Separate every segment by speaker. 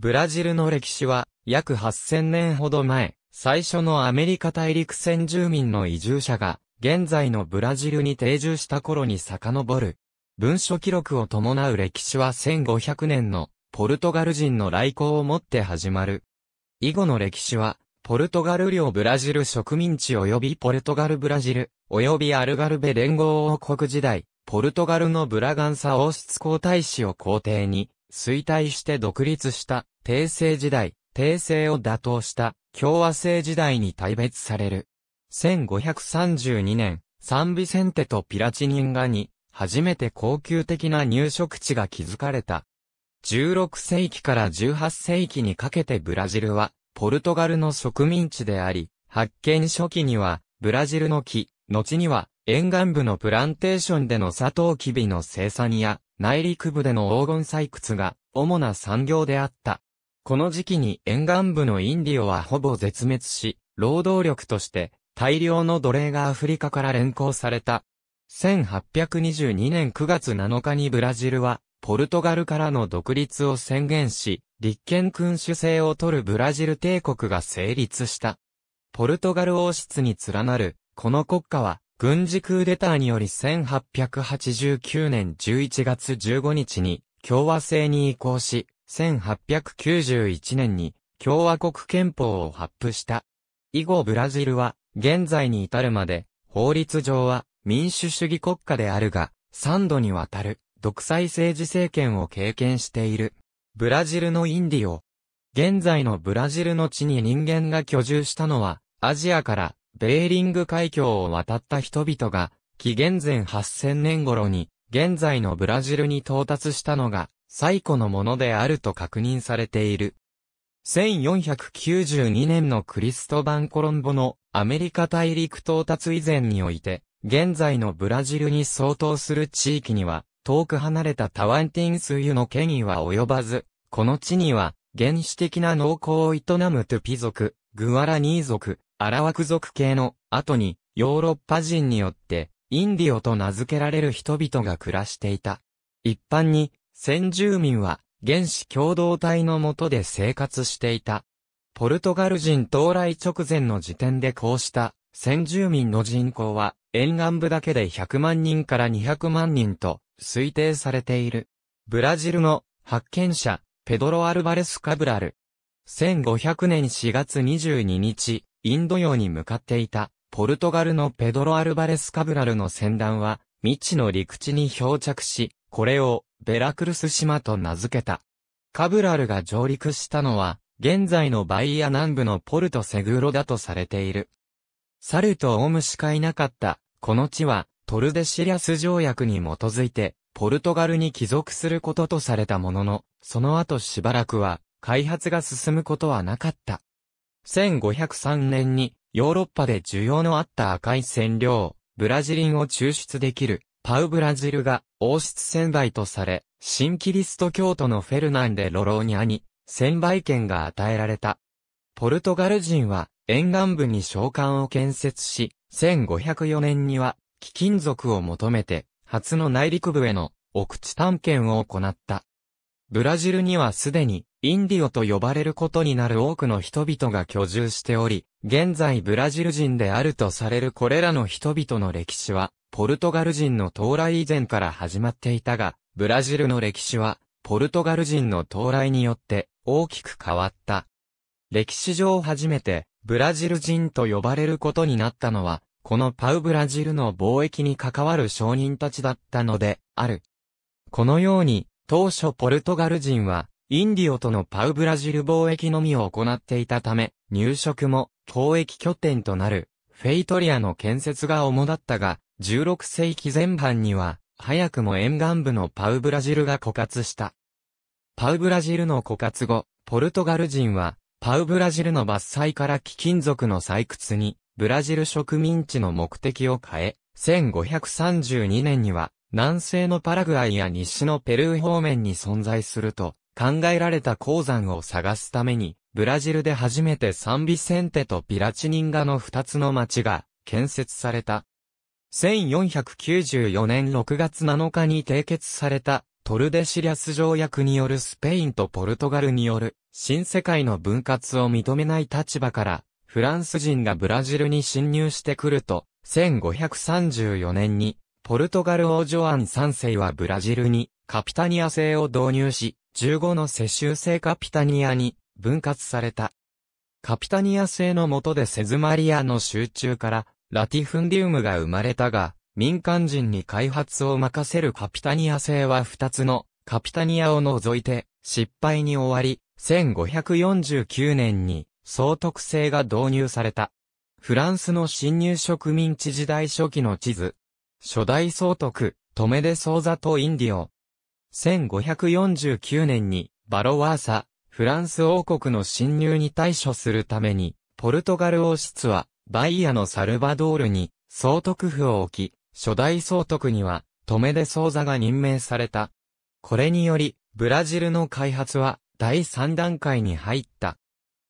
Speaker 1: ブラジルの歴史は、約8000年ほど前、最初のアメリカ大陸先住民の移住者が、現在のブラジルに定住した頃に遡る。文書記録を伴う歴史は1500年のポルトガル人の来航をもって始まる。以後の歴史は、ポルトガル領ブラジル植民地及びポルトガルブラジル、及びアルガルベ連合王国時代、ポルトガルのブラガンサ王室皇太子を皇帝に、衰退して独立した、帝政時代、帝政を打倒した、共和制時代に大別される。1532年、サンビセンテとピラチニンガに、初めて高級的な入植地が築かれた。16世紀から18世紀にかけてブラジルは、ポルトガルの植民地であり、発見初期には、ブラジルの木、後には、沿岸部のプランテーションでのサトウキビの生産や、内陸部での黄金採掘が主な産業であった。この時期に沿岸部のインディオはほぼ絶滅し、労働力として大量の奴隷がアフリカから連行された。1822年9月7日にブラジルは、ポルトガルからの独立を宣言し、立憲君主制を取るブラジル帝国が成立した。ポルトガル王室に連なる、この国家は、軍事クーデターにより1889年11月15日に共和制に移行し、1891年に共和国憲法を発布した。以後ブラジルは現在に至るまで法律上は民主主義国家であるが、3度にわたる独裁政治政権を経験している。ブラジルのインディオ。現在のブラジルの地に人間が居住したのはアジアからベーリング海峡を渡った人々が、紀元前8000年頃に、現在のブラジルに到達したのが、最古のものであると確認されている。1492年のクリストバン・コロンボのアメリカ大陸到達以前において、現在のブラジルに相当する地域には、遠く離れたタワンティンスユの権威は及ばず、この地には、原始的な農耕を営むトゥピ族、グアラニー族、アラワク族系の後にヨーロッパ人によってインディオと名付けられる人々が暮らしていた。一般に先住民は原始共同体の下で生活していた。ポルトガル人到来直前の時点でこうした先住民の人口は沿岸部だけで100万人から200万人と推定されている。ブラジルの発見者、ペドロ・アルバレス・カブラル。1500年4月22日、インド洋に向かっていた、ポルトガルのペドロ・アルバレス・カブラルの船団は、未知の陸地に漂着し、これをベラクルス島と名付けた。カブラルが上陸したのは、現在のバイア南部のポルトセグーロだとされている。サルとオウムしかいなかった、この地は、トルデシリアス条約に基づいて、ポルトガルに帰属することとされたものの、その後しばらくは、開発が進むことはなかった。1503年にヨーロッパで需要のあった赤い染料、ブラジリンを抽出できるパウブラジルが王室洗剤とされ、新キリスト教徒のフェルナンデ・ロローニャに洗売権が与えられた。ポルトガル人は沿岸部に商館を建設し、1504年には貴金属を求めて初の内陸部への奥地探検を行った。ブラジルにはすでにインディオと呼ばれることになる多くの人々が居住しており、現在ブラジル人であるとされるこれらの人々の歴史は、ポルトガル人の到来以前から始まっていたが、ブラジルの歴史は、ポルトガル人の到来によって大きく変わった。歴史上初めて、ブラジル人と呼ばれることになったのは、このパウブラジルの貿易に関わる商人たちだったので、ある。このように、当初ポルトガル人は、インディオとのパウブラジル貿易のみを行っていたため、入植も交易拠点となるフェイトリアの建設が主だったが、16世紀前半には、早くも沿岸部のパウブラジルが枯渇した。パウブラジルの枯渇後、ポルトガル人は、パウブラジルの伐採から貴金属の採掘に、ブラジル植民地の目的を変え、1532年には、南西のパラグアイや西のペルー方面に存在すると、考えられた鉱山を探すために、ブラジルで初めてサンビセンテとピラチニンガの二つの町が建設された。1494年6月7日に締結されたトルデシリアス条約によるスペインとポルトガルによる新世界の分割を認めない立場からフランス人がブラジルに侵入してくると1534年にポルトガル王ジョアン3世はブラジルにカピタニア制を導入し15の世襲制カピタニアに分割された。カピタニア制の下でセズマリアの集中からラティフンディウムが生まれたが、民間人に開発を任せるカピタニア制は2つのカピタニアを除いて失敗に終わり、1549年に総督制が導入された。フランスの侵入植民地時代初期の地図。初代総督、トメデ・ソーザとインディオ、1549年にバロワーサ、フランス王国の侵入に対処するために、ポルトガル王室は、バイアのサルバドールに、総督府を置き、初代総督には、トメデソーザが任命された。これにより、ブラジルの開発は、第3段階に入った。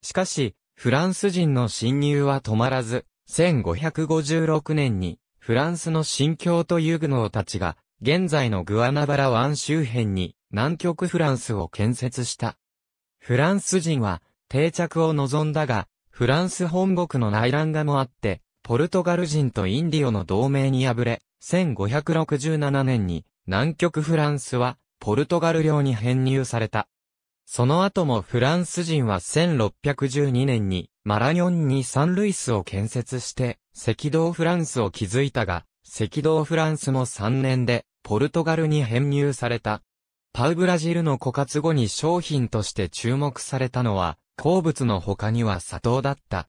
Speaker 1: しかし、フランス人の侵入は止まらず、1556年に、フランスの新教とユグノーたちが、現在のグアナバラ湾周辺に南極フランスを建設した。フランス人は定着を望んだが、フランス本国の内乱がもあって、ポルトガル人とインディオの同盟に敗れ、1567年に南極フランスはポルトガル領に編入された。その後もフランス人は1612年にマラニョンにサンルイスを建設して赤道フランスを築いたが、赤道フランスも3年でポルトガルに編入された。パウブラジルの枯渇後に商品として注目されたのは、鉱物の他には砂糖だった。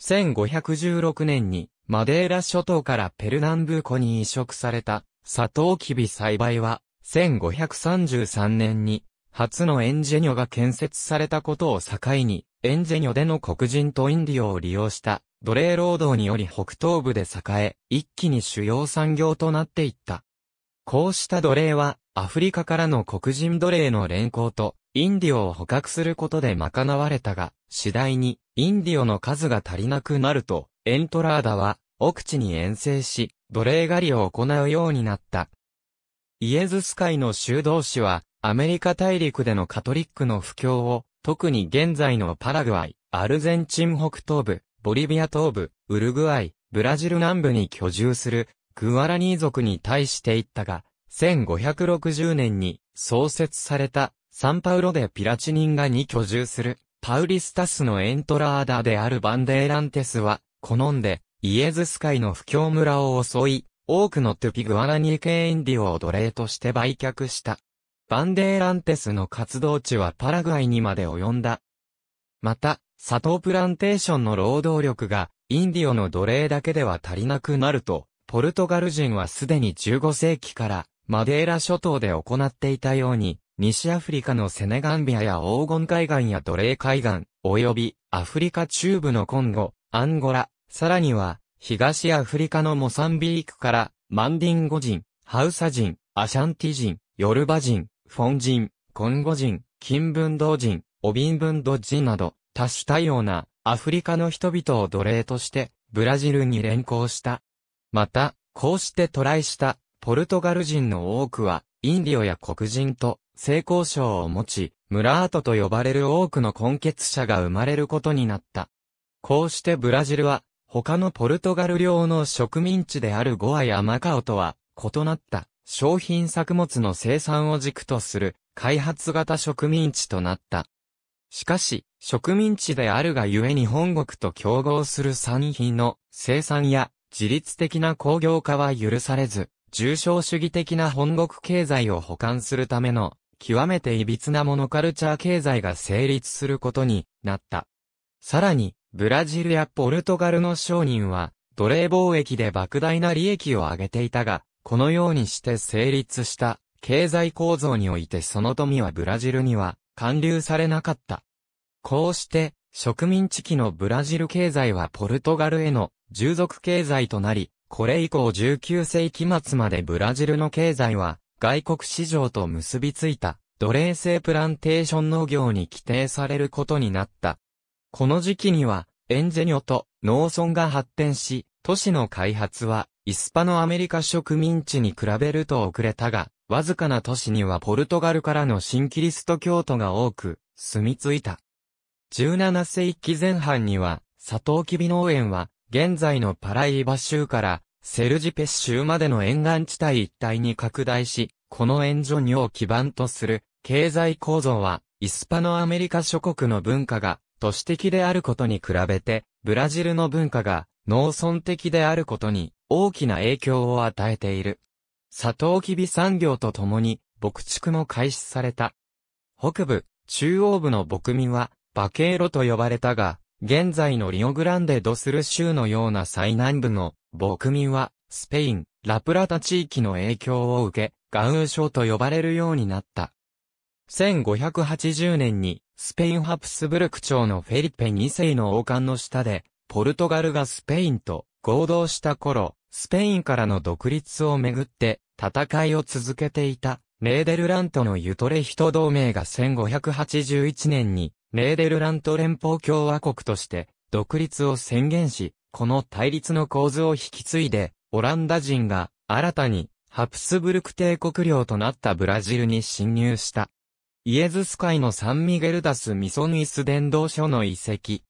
Speaker 1: 1516年にマデーラ諸島からペルナンブーコに移植された砂糖キビ栽培は1533年に初のエンジェニョが建設されたことを境にエンジェニョでの黒人とインディオを利用した奴隷労働により北東部で栄え一気に主要産業となっていった。こうした奴隷は、アフリカからの黒人奴隷の連行と、インディオを捕獲することで賄われたが、次第に、インディオの数が足りなくなると、エントラーダは、奥地に遠征し、奴隷狩りを行うようになった。イエズス会の修道士は、アメリカ大陸でのカトリックの布教を、特に現在のパラグアイ、アルゼンチン北東部、ボリビア東部、ウルグアイ、ブラジル南部に居住するグアラニー族に対していったが、1560年に創設されたサンパウロでピラチニンガに居住するパウリスタスのエントラーダであるバンデーランテスは好んでイエズス海の不況村を襲い、多くのトゥピグアラニー系インディオを奴隷として売却した。バンデーランテスの活動地はパラグアイにまで及んだ。また、砂糖プランテーションの労働力がインディオの奴隷だけでは足りなくなると、ポルトガル人はすでに15世紀からマデーラ諸島で行っていたように、西アフリカのセネガンビアや黄金海岸や奴隷海岸、及びアフリカ中部のコンゴ、アンゴラ、さらには東アフリカのモサンビークからマンディンゴ人、ハウサ人、アシャンティ人、ヨルバ人、フォン人、コンゴ人、キンブンド人、オビンブンド人など多種多様なアフリカの人々を奴隷としてブラジルに連行したまた、こうして渡来したポルトガル人の多くは、インディオや黒人と性交渉を持ち、ムラートと呼ばれる多くの根血者が生まれることになった。こうしてブラジルは、他のポルトガル領の植民地であるゴアやマカオとは異なった商品作物の生産を軸とする開発型植民地となった。しかし、植民地であるがゆえに本国と競合する産品の生産や自律的な工業化は許されず、重症主義的な本国経済を補完するための、極めて歪なモノカルチャー経済が成立することになった。さらに、ブラジルやポルトガルの商人は、奴隷貿易で莫大な利益を上げていたが、このようにして成立した経済構造においてその富はブラジルには還流されなかった。こうして、植民地期のブラジル経済はポルトガルへの従属経済となり、これ以降19世紀末までブラジルの経済は外国市場と結びついた奴隷制プランテーション農業に規定されることになった。この時期にはエンジェニョと農村が発展し、都市の開発はイスパノアメリカ植民地に比べると遅れたが、わずかな都市にはポルトガルからの新キリスト教徒が多く、住み着いた。17世紀前半には、サトウキビ農園は、現在のパライバ州からセルジペス州までの沿岸地帯一帯に拡大し、この援助にを基盤とする経済構造は、イスパノアメリカ諸国の文化が都市的であることに比べて、ブラジルの文化が農村的であることに大きな影響を与えている。サトウキビ産業とともに牧畜も開始された。北部、中央部の牧民はバケーロと呼ばれたが、現在のリオグランデドスル州のような最南部の牧民は、スペイン、ラプラタ地域の影響を受け、ガウー省と呼ばれるようになった。1580年に、スペインハプスブルク朝のフェリペ2世の王冠の下で、ポルトガルがスペインと合同した頃、スペインからの独立をめぐって、戦いを続けていた、ネーデルラントのユトレヒト同盟が1581年にネーデルラント連邦共和国として独立を宣言し、この対立の構図を引き継いで、オランダ人が新たにハプスブルク帝国領となったブラジルに侵入した。イエズス会のサンミゲルダス・ミソヌイス伝道所の遺跡。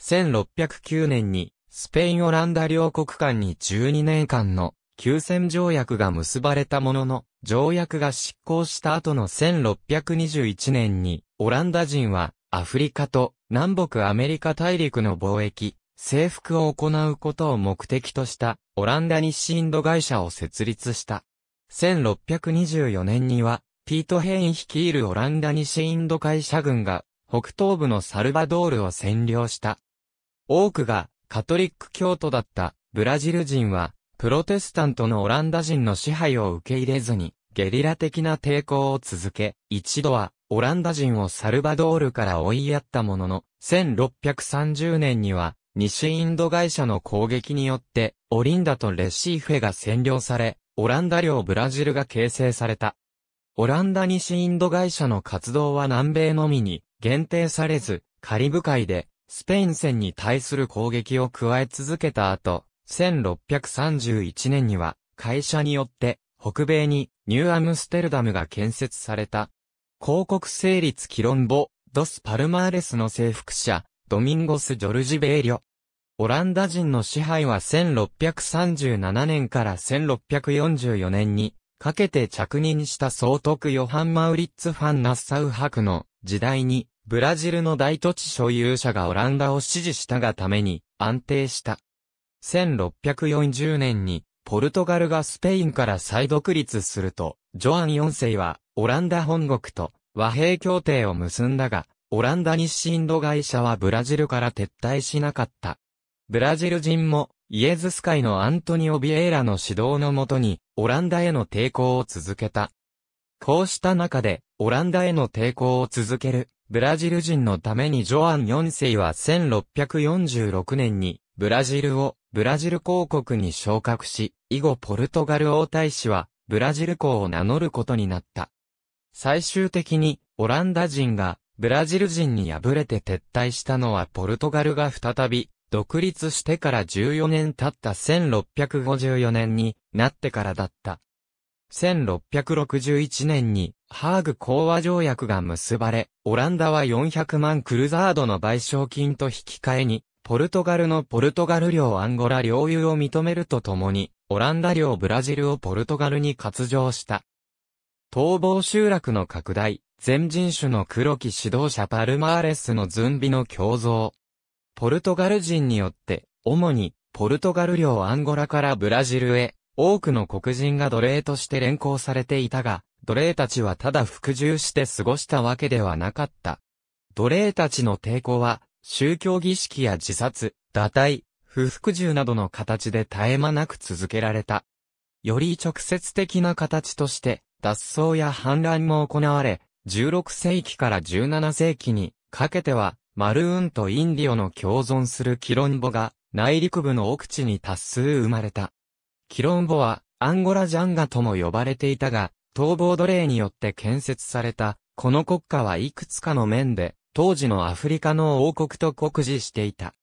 Speaker 1: 1609年にスペイン・オランダ両国間に12年間の休戦条約が結ばれたものの、条約が執行した後の1621年に、オランダ人はアフリカと南北アメリカ大陸の貿易、征服を行うことを目的としたオランダ日インド会社を設立した。1624年には、ピート・ヘイン率いるオランダ西インド会社軍が北東部のサルバドールを占領した。多くがカトリック教徒だったブラジル人は、プロテスタントのオランダ人の支配を受け入れずに、ゲリラ的な抵抗を続け、一度はオランダ人をサルバドールから追いやったものの、1630年には、西インド会社の攻撃によって、オリンダとレシーフェが占領され、オランダ領ブラジルが形成された。オランダ西インド会社の活動は南米のみに限定されず、カリブ海でスペイン戦に対する攻撃を加え続けた後、1631年には会社によって北米にニューアムステルダムが建設された広告成立記論ボ、ドス・パルマーレスの征服者、ドミンゴス・ジョルジ・ベーリョ。オランダ人の支配は1637年から1644年にかけて着任した総督ヨハン・マウリッツ・ファン・ナッサウ博の時代にブラジルの大土地所有者がオランダを支持したがために安定した。1640年にポルトガルがスペインから再独立すると、ジョアン4世はオランダ本国と和平協定を結んだが、オランダ日清度会社はブラジルから撤退しなかった。ブラジル人もイエズス会のアントニオ・ビエイラの指導のもとに、オランダへの抵抗を続けた。こうした中で、オランダへの抵抗を続ける、ブラジル人のためにジョアン4世は1646年に、ブラジルを、ブラジル公国に昇格し、以後ポルトガル王大使は、ブラジル公を名乗ることになった。最終的に、オランダ人が、ブラジル人に敗れて撤退したのはポルトガルが再び、独立してから14年経った1654年になってからだった。1661年にハーグ講和条約が結ばれ、オランダは400万クルザードの賠償金と引き換えに、ポルトガルのポルトガル領アンゴラ領有を認めるとともに、オランダ領ブラジルをポルトガルに割譲した。逃亡集落の拡大、全人種の黒き指導者パルマーレスのズンビの共造。ポルトガル人によって、主に、ポルトガル領アンゴラからブラジルへ、多くの黒人が奴隷として連行されていたが、奴隷たちはただ服従して過ごしたわけではなかった。奴隷たちの抵抗は、宗教儀式や自殺、堕退、不服従などの形で絶え間なく続けられた。より直接的な形として、脱走や反乱も行われ、16世紀から17世紀にかけては、マルーンとインディオの共存するキロンボが内陸部の奥地に多数生まれた。キロンボはアンゴラジャンガとも呼ばれていたが、逃亡奴隷によって建設された、この国家はいくつかの面で、当時のアフリカの王国と酷似していた。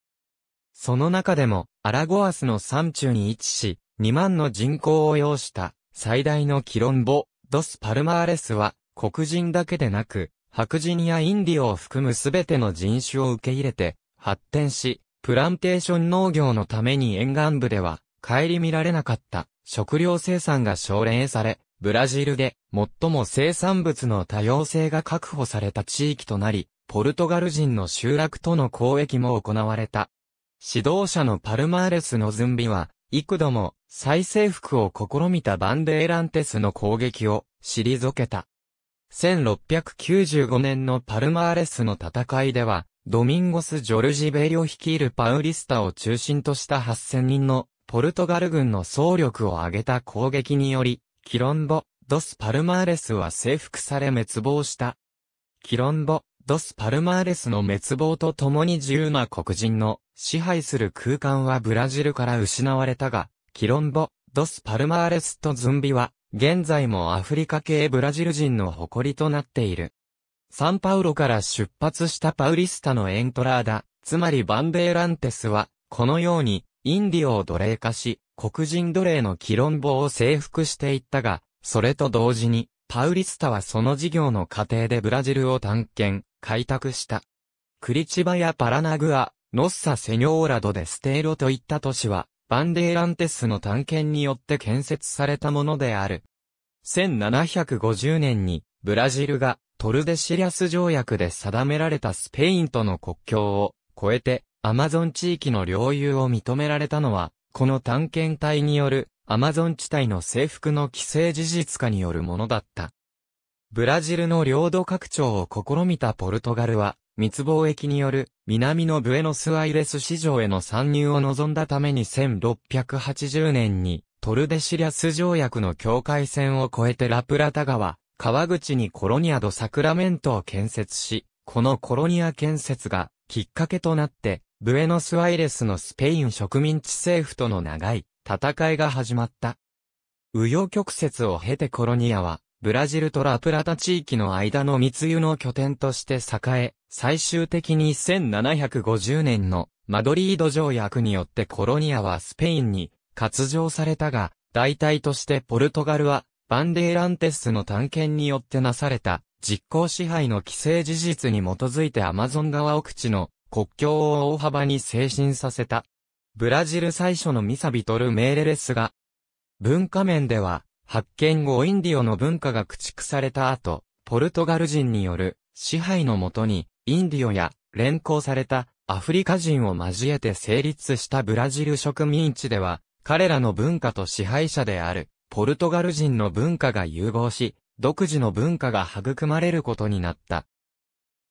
Speaker 1: その中でも、アラゴアスの山中に位置し、2万の人口を要した、最大のキロンボ、ドス・パルマーレスは、黒人だけでなく、白人やインディオを含むすべての人種を受け入れて、発展し、プランテーション農業のために沿岸部では、帰り見られなかった、食料生産が奨励され、ブラジルで最も生産物の多様性が確保された地域となり、ポルトガル人の集落との交易も行われた。指導者のパルマーレスの準備は、幾度も再征服を試みたバンデーランテスの攻撃を退けた。1695年のパルマーレスの戦いでは、ドミンゴス・ジョルジ・ベリオ率いるパウリスタを中心とした8000人のポルトガル軍の総力を挙げた攻撃により、キロンボ、ドス・パルマーレスは征服され滅亡した。キロンボ、ドス・パルマーレスの滅亡とともに自由な黒人の支配する空間はブラジルから失われたが、キロンボ、ドスパルマーレスとズンビは、現在もアフリカ系ブラジル人の誇りとなっている。サンパウロから出発したパウリスタのエントラーダ、つまりバンデーランテスは、このように、インディオを奴隷化し、黒人奴隷のキロンボを征服していったが、それと同時に、パウリスタはその事業の過程でブラジルを探検、開拓した。クリチバやパラナグア、ノッサ・セニョーラドでステーロといった都市は、バンデーランテスの探検によって建設されたものである。1750年に、ブラジルがトルデシリアス条約で定められたスペインとの国境を越えて、アマゾン地域の領有を認められたのは、この探検隊によるアマゾン地帯の征服の規制事実化によるものだった。ブラジルの領土拡張を試みたポルトガルは、密貿易による南のブエノスアイレス市場への参入を望んだために1680年にトルデシリアス条約の境界線を越えてラプラタ川、川口にコロニアド・サクラメントを建設し、このコロニア建設がきっかけとなって、ブエノスアイレスのスペイン植民地政府との長い戦いが始まった。右洋曲折を経てコロニアは、ブラジルとラプラタ地域の間の密輸の拠点として栄え、最終的に1750年のマドリード条約によってコロニアはスペインに割譲されたが、代替としてポルトガルはバンデーランテスの探検によってなされた実効支配の規制事実に基づいてアマゾン川奥地の国境を大幅に精神させた。ブラジル最初のミサビトル・メーレレスが、文化面では、発見後インディオの文化が駆逐された後、ポルトガル人による支配のもとに、インディオや連行されたアフリカ人を交えて成立したブラジル植民地では、彼らの文化と支配者であるポルトガル人の文化が融合し、独自の文化が育まれることになった。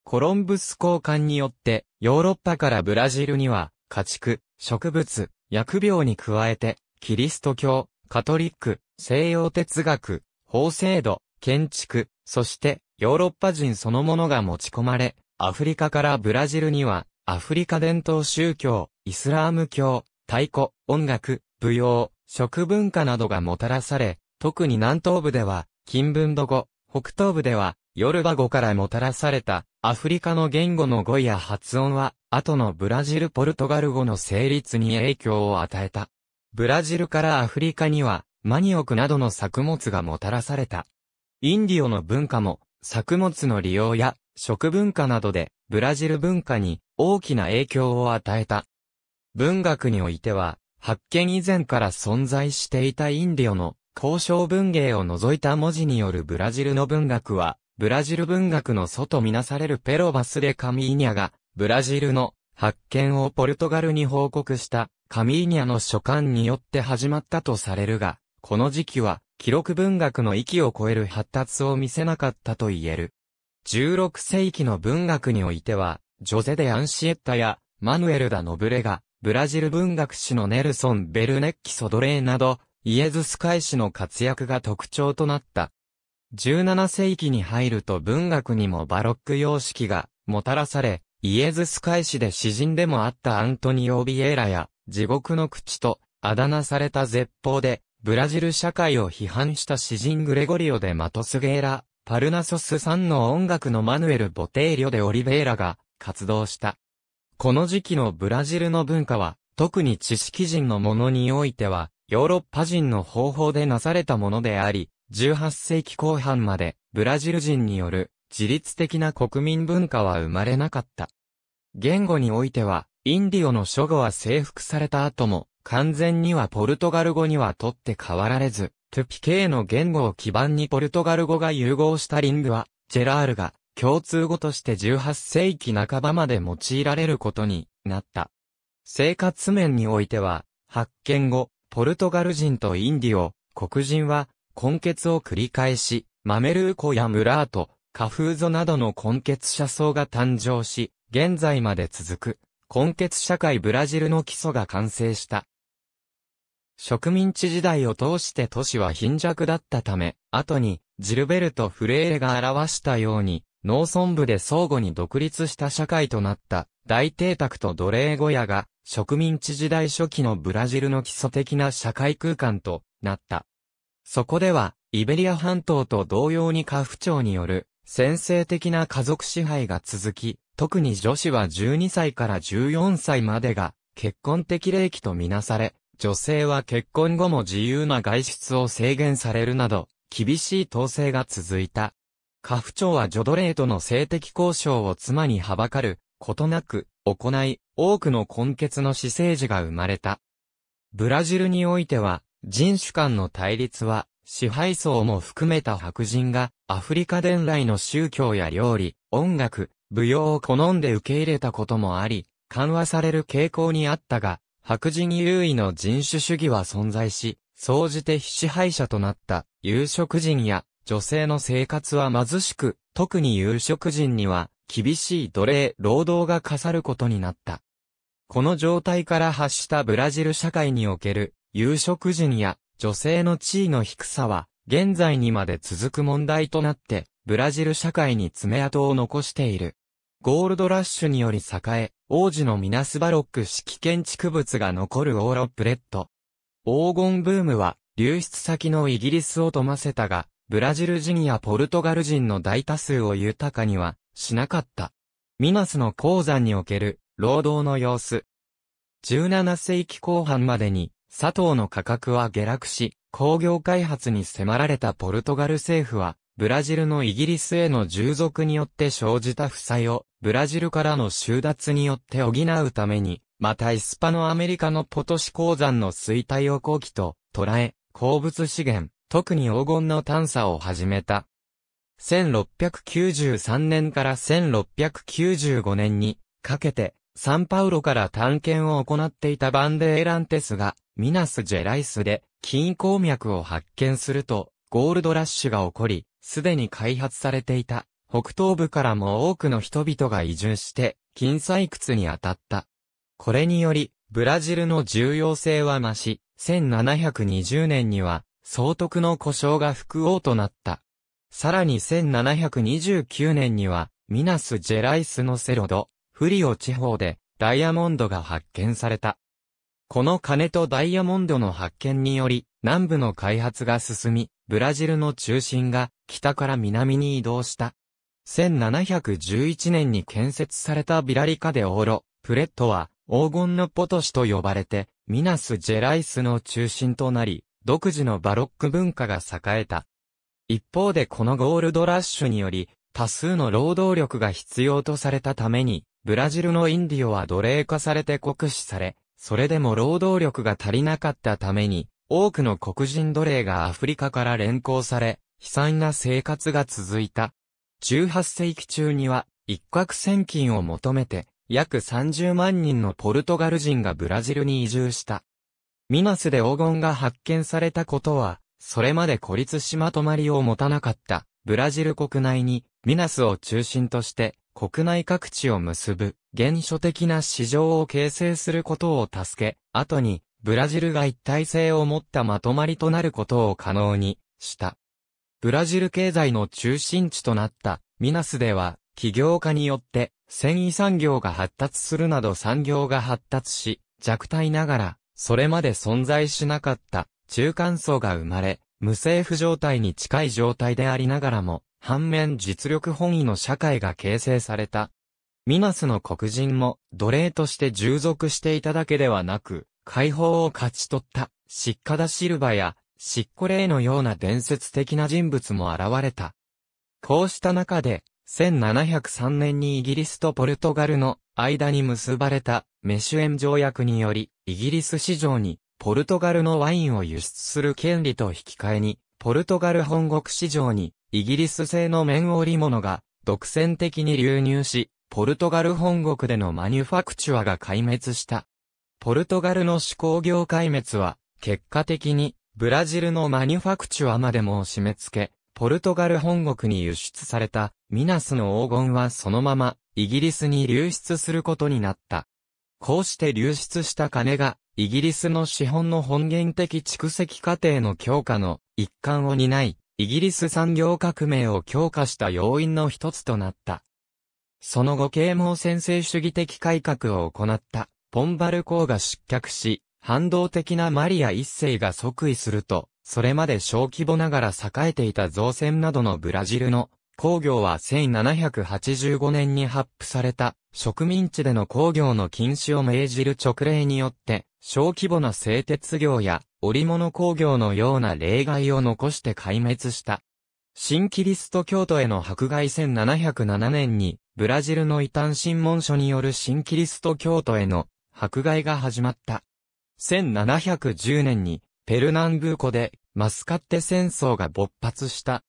Speaker 1: コロンブス交換によってヨーロッパからブラジルには家畜、植物、薬病に加えてキリスト教、カトリック、西洋哲学、法制度、建築、そしてヨーロッパ人そのものが持ち込まれ、アフリカからブラジルには、アフリカ伝統宗教、イスラーム教、太鼓、音楽、舞踊、食文化などがもたらされ、特に南東部では、金文土語、北東部では、ヨルバ語からもたらされた、アフリカの言語の語彙や発音は、後のブラジル・ポルトガル語の成立に影響を与えた。ブラジルからアフリカには、マニオクなどの作物がもたらされた。インディオの文化も、作物の利用や食文化などでブラジル文化に大きな影響を与えた。文学においては、発見以前から存在していたインディオの交渉文芸を除いた文字によるブラジルの文学は、ブラジル文学の祖とみなされるペロバス・でカミーニャが、ブラジルの発見をポルトガルに報告したカミーニャの書簡によって始まったとされるが、この時期は記録文学の域を超える発達を見せなかったと言える。16世紀の文学においては、ジョゼ・デ・アンシエッタや、マヌエル・ダ・ノブレガ、ブラジル文学史のネルソン・ベルネッキ・ソドレーなど、イエズス会氏の活躍が特徴となった。17世紀に入ると文学にもバロック様式がもたらされ、イエズス会氏で詩人でもあったアントニオ・ビエーラや、地獄の口と、あだ名された絶法で、ブラジル社会を批判した詩人グレゴリオ・でマトスゲーラ、パルナソス3の音楽のマヌエル・ボテーリョでオリベイラが活動した。この時期のブラジルの文化は、特に知識人のものにおいては、ヨーロッパ人の方法でなされたものであり、18世紀後半までブラジル人による自律的な国民文化は生まれなかった。言語においては、インディオの諸語は征服された後も、完全にはポルトガル語にはとって変わられず、トゥピケーの言語を基盤にポルトガル語が融合したリングは、ジェラールが共通語として18世紀半ばまで用いられることになった。生活面においては、発見後、ポルトガル人とインディオ、黒人は、根血を繰り返し、マメルーコやムラート、カフーゾなどの根血者層が誕生し、現在まで続く、根血社会ブラジルの基礎が完成した。植民地時代を通して都市は貧弱だったため、後に、ジルベルト・フレーレが表したように、農村部で相互に独立した社会となった、大邸宅と奴隷小屋が、植民地時代初期のブラジルの基礎的な社会空間となった。そこでは、イベリア半島と同様に家父長による、先制的な家族支配が続き、特に女子は12歳から14歳までが、結婚的齢期とみなされ、女性は結婚後も自由な外出を制限されるなど、厳しい統制が続いた。家父長はジョドレーとの性的交渉を妻にはばかる、ことなく、行い、多くの根血の私生児が生まれた。ブラジルにおいては、人種間の対立は、支配層も含めた白人が、アフリカ伝来の宗教や料理、音楽、舞踊を好んで受け入れたこともあり、緩和される傾向にあったが、白人優位の人種主義は存在し、総じて非支配者となった有色人や女性の生活は貧しく、特に有色人には厳しい奴隷労働が課さることになった。この状態から発したブラジル社会における有色人や女性の地位の低さは現在にまで続く問題となってブラジル社会に爪痕を残している。ゴールドラッシュにより栄え、王子のミナスバロック式建築物が残るオーロップレッド。黄金ブームは、流出先のイギリスを富ませたが、ブラジル人やポルトガル人の大多数を豊かには、しなかった。ミナスの鉱山における、労働の様子。17世紀後半までに、砂糖の価格は下落し、工業開発に迫られたポルトガル政府は、ブラジルのイギリスへの従属によって生じた負債を、ブラジルからの収奪によって補うために、またイスパのアメリカのポトシ鉱山の衰退を後期と捉え、鉱物資源、特に黄金の探査を始めた。1693年から1695年にかけて、サンパウロから探検を行っていたバンデエランテスが、ミナス・ジェライスで、金鉱脈を発見すると、ゴールドラッシュが起こり、すでに開発されていた、北東部からも多くの人々が移住して、金採掘に当たった。これにより、ブラジルの重要性は増し、1720年には、総督の故障が副王となった。さらに1729年には、ミナス・ジェライスのセロド、フリオ地方で、ダイヤモンドが発見された。この金とダイヤモンドの発見により、南部の開発が進み、ブラジルの中心が北から南に移動した。1711年に建設されたビラリカデオーロ、プレットは黄金のポトシと呼ばれて、ミナス・ジェライスの中心となり、独自のバロック文化が栄えた。一方でこのゴールドラッシュにより、多数の労働力が必要とされたために、ブラジルのインディオは奴隷化されて酷使され、それでも労働力が足りなかったために、多くの黒人奴隷がアフリカから連行され、悲惨な生活が続いた。18世紀中には、一攫千金を求めて、約30万人のポルトガル人がブラジルに移住した。ミナスで黄金が発見されたことは、それまで孤立しまとまりを持たなかった、ブラジル国内に、ミナスを中心として、国内各地を結ぶ、原初的な市場を形成することを助け、後に、ブラジルが一体性を持ったまとまりとなることを可能にした。ブラジル経済の中心地となったミナスでは、起業家によって繊維産業が発達するなど産業が発達し、弱体ながら、それまで存在しなかった中間層が生まれ、無政府状態に近い状態でありながらも、反面実力本位の社会が形成された。ミナスの黒人も奴隷として従属していただけではなく、解放を勝ち取った、シッカダ・シルバや、シッコレイのような伝説的な人物も現れた。こうした中で、1703年にイギリスとポルトガルの間に結ばれたメシュエン条約により、イギリス市場にポルトガルのワインを輸出する権利と引き換えに、ポルトガル本国市場にイギリス製の綿織物が独占的に流入し、ポルトガル本国でのマニュファクチュアが壊滅した。ポルトガルの手工業壊滅は、結果的に、ブラジルのマニュファクチュアまでも締め付け、ポルトガル本国に輸出された、ミナスの黄金はそのまま、イギリスに流出することになった。こうして流出した金が、イギリスの資本の本源的蓄積過程の強化の一環を担い、イギリス産業革命を強化した要因の一つとなった。その後啓蒙専制主義的改革を行った。ポンバル公が失脚し、反動的なマリア一世が即位すると、それまで小規模ながら栄えていた造船などのブラジルの工業は1785年に発布された植民地での工業の禁止を命じる直令によって小規模な製鉄業や織物工業のような例外を残して壊滅した。新キリスト教徒への迫害1707年にブラジルの異端審問書による新キリスト教徒への迫害が始まった。1710年に、ペルナンブーコで、マスカッテ戦争が勃発した。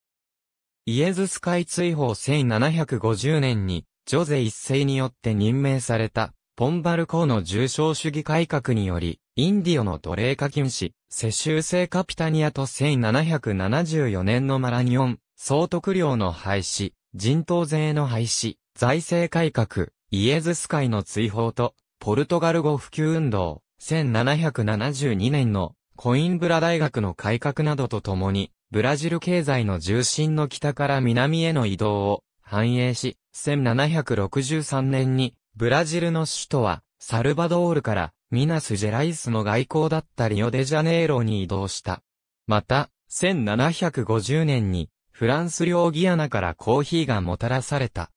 Speaker 1: イエズス会追放1750年に、ジョゼ一世によって任命された、ポンバル公の重症主義改革により、インディオの奴隷化禁止、世襲制カピタニアと1774年のマラニオン、総督領の廃止、人頭税の廃止、財政改革、イエズス会の追放と、ポルトガル語普及運動、1772年のコインブラ大学の改革などとともに、ブラジル経済の重心の北から南への移動を反映し、1763年にブラジルの首都はサルバドールからミナス・ジェライスの外交だったリオデジャネイロに移動した。また、1750年にフランス領ギアナからコーヒーがもたらされた。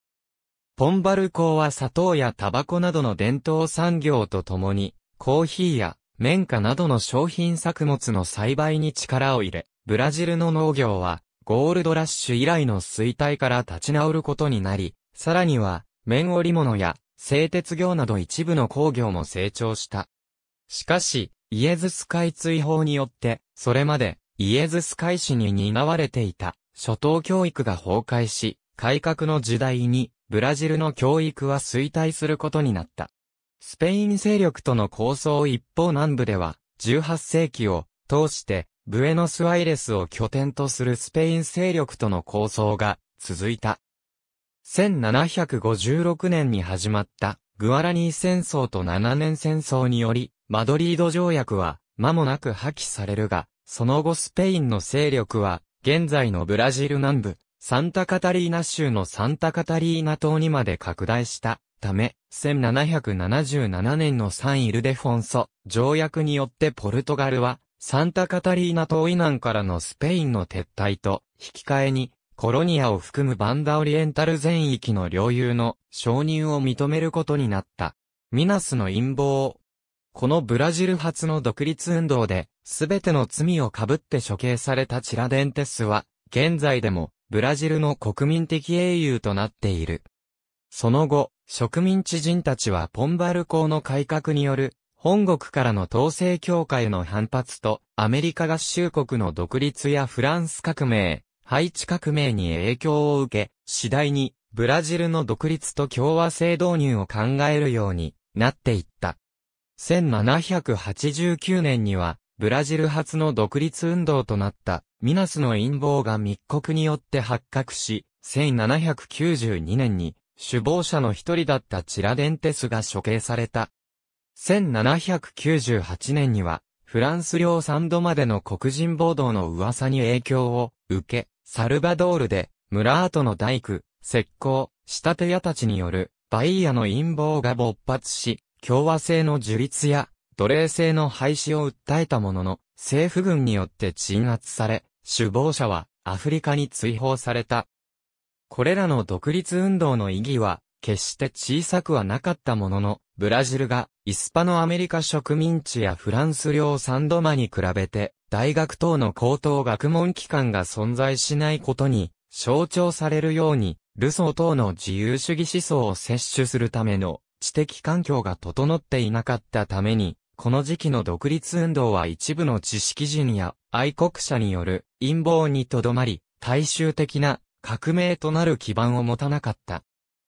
Speaker 1: ポンバル港は砂糖やタバコなどの伝統産業とともに、コーヒーや綿花などの商品作物の栽培に力を入れ、ブラジルの農業は、ゴールドラッシュ以来の衰退から立ち直ることになり、さらには、綿織物や製鉄業など一部の工業も成長した。しかし、イエズス海追放によって、それまでイエズス海市に担われていた初等教育が崩壊し、改革の時代にブラジルの教育は衰退することになった。スペイン勢力との抗争一方南部では、18世紀を通して、ブエノスアイレスを拠点とするスペイン勢力との抗争が続いた。1756年に始まったグアラニー戦争と7年戦争により、マドリード条約は間もなく破棄されるが、その後スペインの勢力は現在のブラジル南部、サンタカタリーナ州のサンタカタリーナ島にまで拡大したため、1777年のサン・イルデフォンソ条約によってポルトガルは、サンタカタリーナ島以南からのスペインの撤退と、引き換えに、コロニアを含むバンダオリエンタル全域の領有の承認を認めることになった。ミナスの陰謀。このブラジル発の独立運動で、すべての罪をかぶって処刑されたチラデンテスは、現在でも、ブラジルの国民的英雄となっている。その後、植民地人たちはポンバル港の改革による、本国からの統制強化への反発と、アメリカ合衆国の独立やフランス革命、ハイチ革命に影響を受け、次第に、ブラジルの独立と共和制導入を考えるようになっていった。1789年には、ブラジル初の独立運動となったミナスの陰謀が密告によって発覚し、1792年に首謀者の一人だったチラデンテスが処刑された。1798年には、フランス領3度までの黒人暴動の噂に影響を受け、サルバドールで、ムラートの大工、石膏、仕立屋たちによる、バイヤの陰謀が勃発し、共和制の樹立や、奴隷制の廃止を訴えたものの、政府軍によって鎮圧され、首謀者はアフリカに追放された。これらの独立運動の意義は、決して小さくはなかったものの、ブラジルがイスパのアメリカ植民地やフランス領サンドマに比べて、大学等の高等学問機関が存在しないことに、象徴されるように、ルソー等の自由主義思想を摂取するための知的環境が整っていなかったために、この時期の独立運動は一部の知識人や愛国者による陰謀にとどまり、大衆的な革命となる基盤を持たなかった。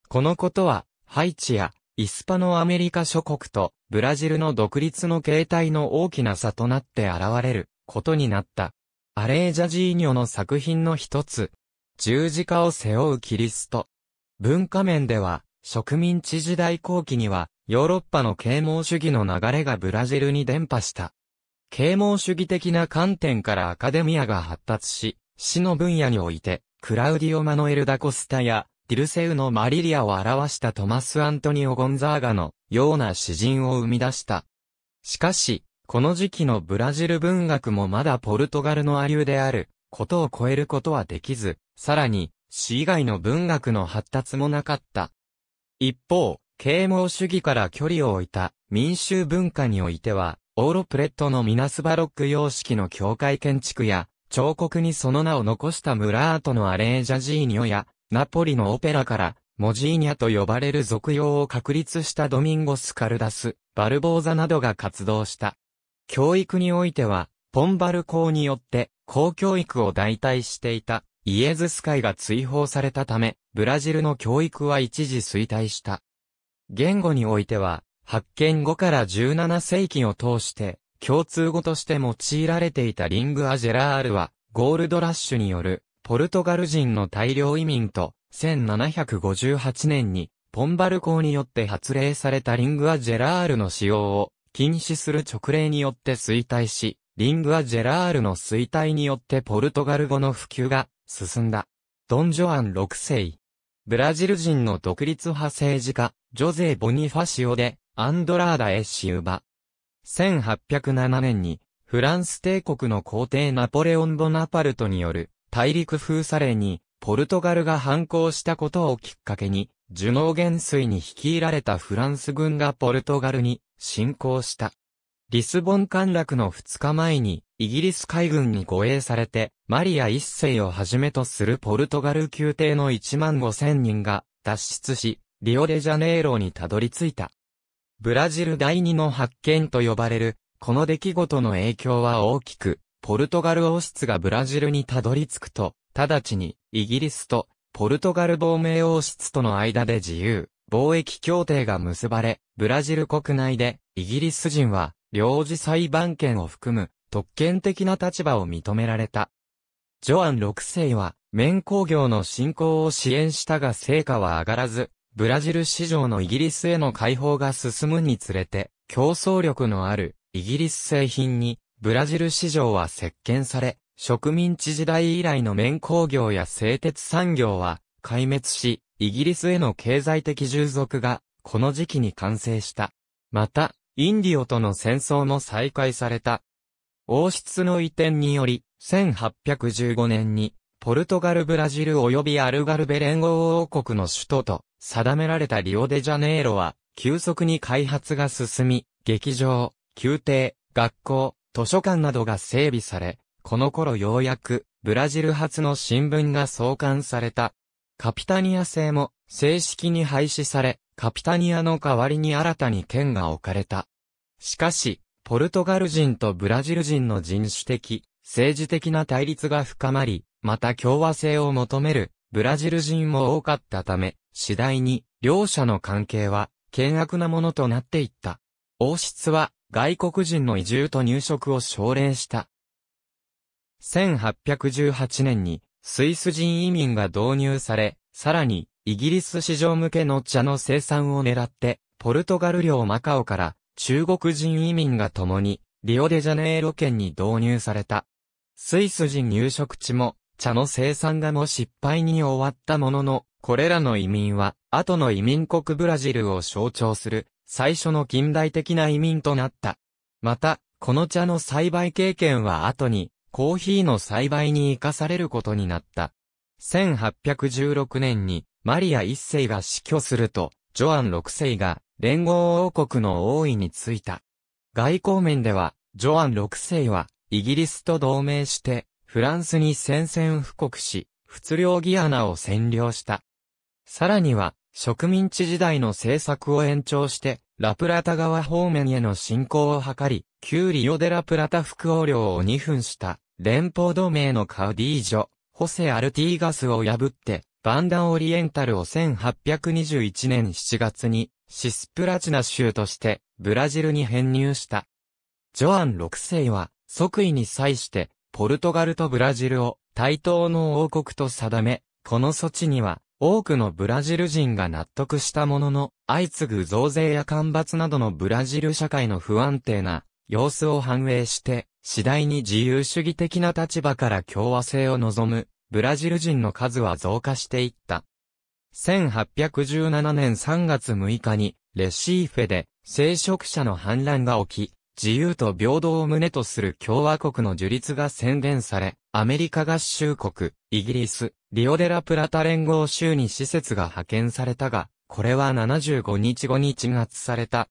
Speaker 1: このことは、ハイチやイスパノアメリカ諸国とブラジルの独立の形態の大きな差となって現れることになった。アレージャジーニョの作品の一つ、十字架を背負うキリスト。文化面では、植民地時代後期には、ヨーロッパの啓蒙主義の流れがブラジルに伝播した。啓蒙主義的な観点からアカデミアが発達し、死の分野において、クラウディオ・マノエル・ダ・コスタや、ディルセウのマリリアを表したトマス・アントニオ・ゴンザーガのような詩人を生み出した。しかし、この時期のブラジル文学もまだポルトガルの亜流であることを超えることはできず、さらに、詩以外の文学の発達もなかった。一方、啓蒙主義から距離を置いた民衆文化においては、オーロプレットのミナスバロック様式の教会建築や、彫刻にその名を残したムラートのアレージャジーニョや、ナポリのオペラから、モジーニャと呼ばれる俗用を確立したドミンゴス・カルダス、バルボーザなどが活動した。教育においては、ポンバル校によって、公教育を代替していた、イエズス会が追放されたため、ブラジルの教育は一時衰退した。言語においては、発見後から17世紀を通して、共通語として用いられていたリングアジェラールは、ゴールドラッシュによる、ポルトガル人の大量移民と、1758年に、ポンバル公によって発令されたリングアジェラールの使用を、禁止する直令によって衰退し、リングアジェラールの衰退によってポルトガル語の普及が進んだ。ドン・ジョアン6世。ブラジル人の独立派政治家、ジョゼ・ボニファシオで、アンドラーダ・エ・シウバ。1807年に、フランス帝国の皇帝ナポレオン・ボナパルトによる大陸封鎖令に、ポルトガルが反抗したことをきっかけに、ノー元帥に率いられたフランス軍がポルトガルに侵攻した。リスボン陥落の2日前に、イギリス海軍に護衛されて、マリア一世をはじめとするポルトガル宮廷の1万5千人が脱出し、リオデジャネイロにたどり着いた。ブラジル第二の発見と呼ばれる、この出来事の影響は大きく、ポルトガル王室がブラジルにたどり着くと、直ちに、イギリスと、ポルトガル亡命王室との間で自由、貿易協定が結ばれ、ブラジル国内で、イギリス人は、領事裁判権を含む、特権的な立場を認められた。ジョアン6世は、綿工業の振興を支援したが成果は上がらず、ブラジル市場のイギリスへの開放が進むにつれて、競争力のあるイギリス製品に、ブラジル市場は石鹸され、植民地時代以来の綿工業や製鉄産業は壊滅し、イギリスへの経済的従属が、この時期に完成した。また、インディオとの戦争も再開された。王室の移転により、1815年に、ポルトガルブラジル及びアルガルベ連合王国の首都と定められたリオデジャネイロは、急速に開発が進み、劇場、宮廷、学校、図書館などが整備され、この頃ようやく、ブラジル発の新聞が創刊された。カピタニア製も正式に廃止され、カピタニアの代わりに新たに県が置かれた。しかし、ポルトガル人とブラジル人の人種的、政治的な対立が深まり、また共和制を求めるブラジル人も多かったため、次第に、両者の関係は、険悪なものとなっていった。王室は、外国人の移住と入植を奨励した。1818年に、スイス人移民が導入され、さらに、イギリス市場向けの茶の生産を狙って、ポルトガル領マカオから、中国人移民が共に、リオデジャネイロ県に導入された。スイス人入植地も、茶の生産がも失敗に終わったものの、これらの移民は、後の移民国ブラジルを象徴する、最初の近代的な移民となった。また、この茶の栽培経験は後に、コーヒーの栽培に生かされることになった。1816年に、マリア一世が死去すると、ジョアン六世が、連合王国の王位に就いた。外交面では、ジョアン六世は、イギリスと同盟して、フランスに宣戦布告し、仏領ギアナを占領した。さらには、植民地時代の政策を延長して、ラプラタ川方面への侵攻を図り、旧リオデラプラタ副王領を2分した、連邦同盟のカウディージョ、ホセ・アルティーガスを破って、バンダオリエンタルを1821年7月に、シスプラチナ州として、ブラジルに編入した。ジョアン6世は、即位に際して、ポルトガルとブラジルを対等の王国と定め、この措置には多くのブラジル人が納得したものの、相次ぐ増税や干ばつなどのブラジル社会の不安定な様子を反映して、次第に自由主義的な立場から共和制を望むブラジル人の数は増加していった。1817年3月6日にレシーフェで聖職者の反乱が起き、自由と平等を旨とする共和国の樹立が宣言され、アメリカ合衆国、イギリス、リオデラプラタ連合州に施設が派遣されたが、これは75日後に鎮圧された。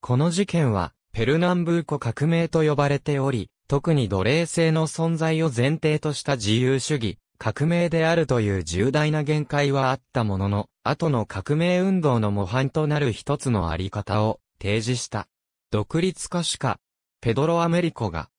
Speaker 1: この事件は、ペルナンブーコ革命と呼ばれており、特に奴隷制の存在を前提とした自由主義、革命であるという重大な限界はあったものの、後の革命運動の模範となる一つのあり方を提示した。独立歌手家、ペドロ・アメリコが、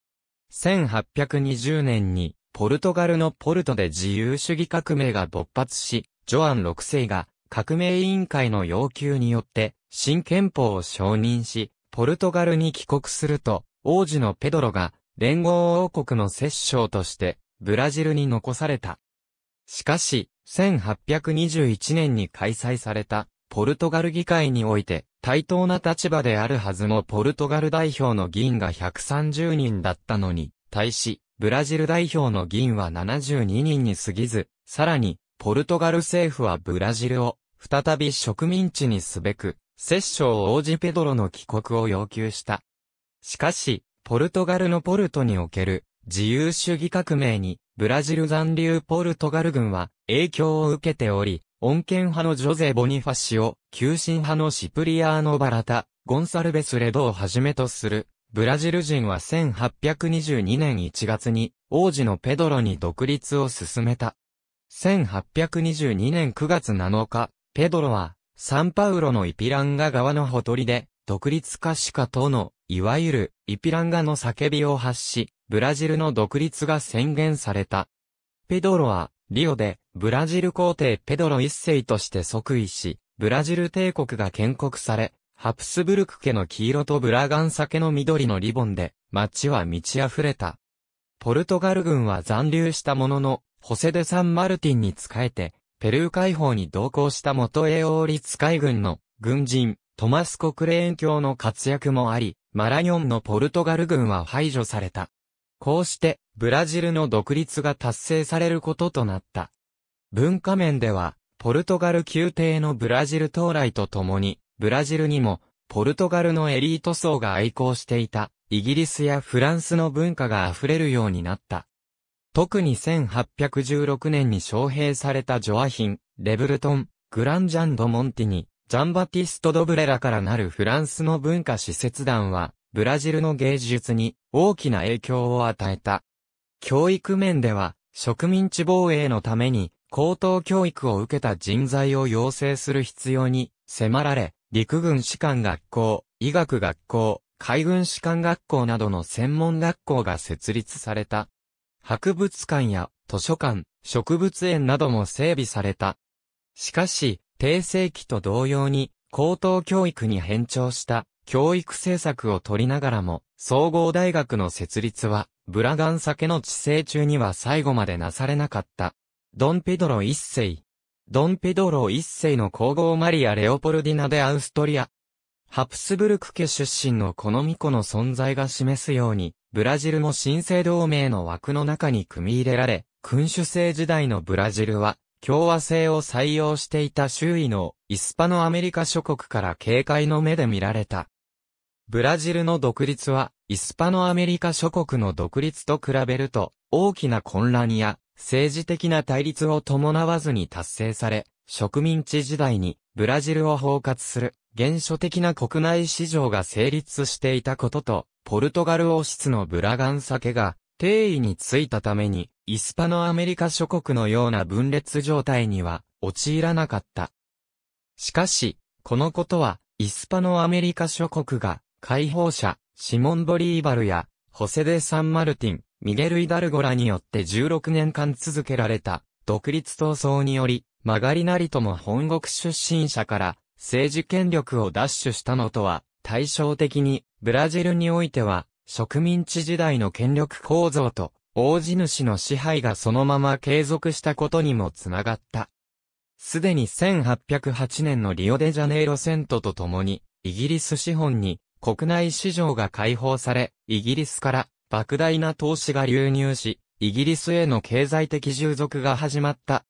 Speaker 1: 1820年に、ポルトガルのポルトで自由主義革命が勃発し、ジョアン6世が革命委員会の要求によって新憲法を承認し、ポルトガルに帰国すると、王子のペドロが連合王国の摂政としてブラジルに残された。しかし、1821年に開催されたポルトガル議会において対等な立場であるはずのポルトガル代表の議員が130人だったのに、対し、ブラジル代表の議員は72人に過ぎず、さらに、ポルトガル政府はブラジルを、再び植民地にすべく、摂政王子ペドロの帰国を要求した。しかし、ポルトガルのポルトにおける自由主義革命に、ブラジル残留ポルトガル軍は影響を受けており、恩健派のジョゼ・ボニファシオ、急進派のシプリアーノ・バラタ、ゴンサルベス・レドをはじめとする、ブラジル人は1822年1月に、王子のペドロに独立を進めた。1822年9月7日、ペドロは、サンパウロのイピランガ側のほとりで、独立化しかとの、いわゆる、イピランガの叫びを発し、ブラジルの独立が宣言された。ペドロは、リオで、ブラジル皇帝ペドロ一世として即位し、ブラジル帝国が建国され、ハプスブルク家の黄色とブラガン酒の緑のリボンで、街は満ち溢れた。ポルトガル軍は残留したものの、ホセデ・サン・マルティンに仕えて、ペルー解放に同行した元英王立海軍の軍人、トマス・コクレーン教の活躍もあり、マラニョンのポルトガル軍は排除された。こうして、ブラジルの独立が達成されることとなった。文化面では、ポルトガル宮廷のブラジル到来とともに、ブラジルにも、ポルトガルのエリート層が愛好していた、イギリスやフランスの文化が溢れるようになった。特に1816年に招聘されたジョアヒン、レブルトン、グランジャンド・モンティニ、ジャンバティスト・ドブレラからなるフランスの文化使節団は、ブラジルの芸術に大きな影響を与えた。教育面では、植民地防衛のために、高等教育を受けた人材を養成する必要に迫られ、陸軍士官学校、医学学校、海軍士官学校などの専門学校が設立された。博物館や図書館、植物園なども整備された。しかし、定世期と同様に、高等教育に変調した教育政策を取りながらも、総合大学の設立は、ブラガン酒の治世中には最後までなされなかった。ドンペドロ一世。ドンペドロ一世の皇后マリア・レオポルディナ・でアウストリア。ハプスブルク家出身のこの巫女の存在が示すように、ブラジルも新生同盟の枠の中に組み入れられ、君主制時代のブラジルは、共和制を採用していた周囲のイスパノアメリカ諸国から警戒の目で見られた。ブラジルの独立は、イスパノアメリカ諸国の独立と比べると、大きな混乱や政治的な対立を伴わずに達成され、植民地時代にブラジルを包括する原初的な国内市場が成立していたことと、ポルトガル王室のブラガン酒が定位についたために、イスパノアメリカ諸国のような分裂状態には陥らなかった。しかし、このことは、イスパノアメリカ諸国が、解放者、シモン・ボリーバルや、ホセデ・サン・マルティン、ミゲル・イダルゴラによって16年間続けられた、独立闘争により、曲がりなりとも本国出身者から、政治権力を奪取したのとは、対照的に、ブラジルにおいては、植民地時代の権力構造と、大地主の支配がそのまま継続したことにもつながった。すでに1808年のリオデジャネイロセントとともに、イギリス資本に国内市場が開放され、イギリスから莫大な投資が流入し、イギリスへの経済的従属が始まった。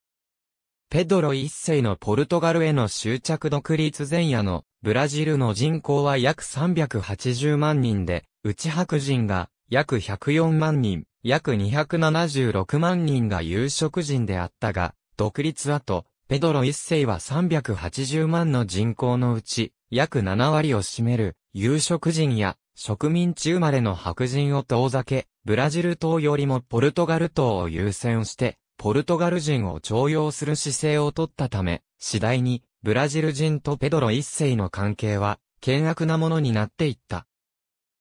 Speaker 1: ペドロ一世のポルトガルへの執着独立前夜のブラジルの人口は約380万人で、内白人が約104万人、約276万人が有色人であったが、独立後、ペドロ一世は380万の人口のうち、約7割を占める有色人や植民地生まれの白人を遠ざけ、ブラジル島よりもポルトガル島を優先して、ポルトガル人を徴用する姿勢をとったため、次第に、ブラジル人とペドロ一世の関係は、険悪なものになっていった。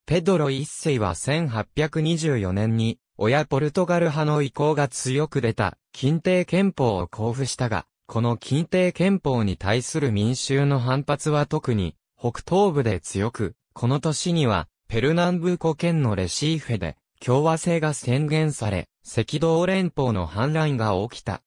Speaker 1: ペドロ一世は1824年に、親ポルトガル派の意向が強く出た、近帝憲法を交付したが、この近帝憲法に対する民衆の反発は特に、北東部で強く、この年には、ペルナンブーコ県のレシーフェで、共和制が宣言され、赤道連邦の反乱が起きた。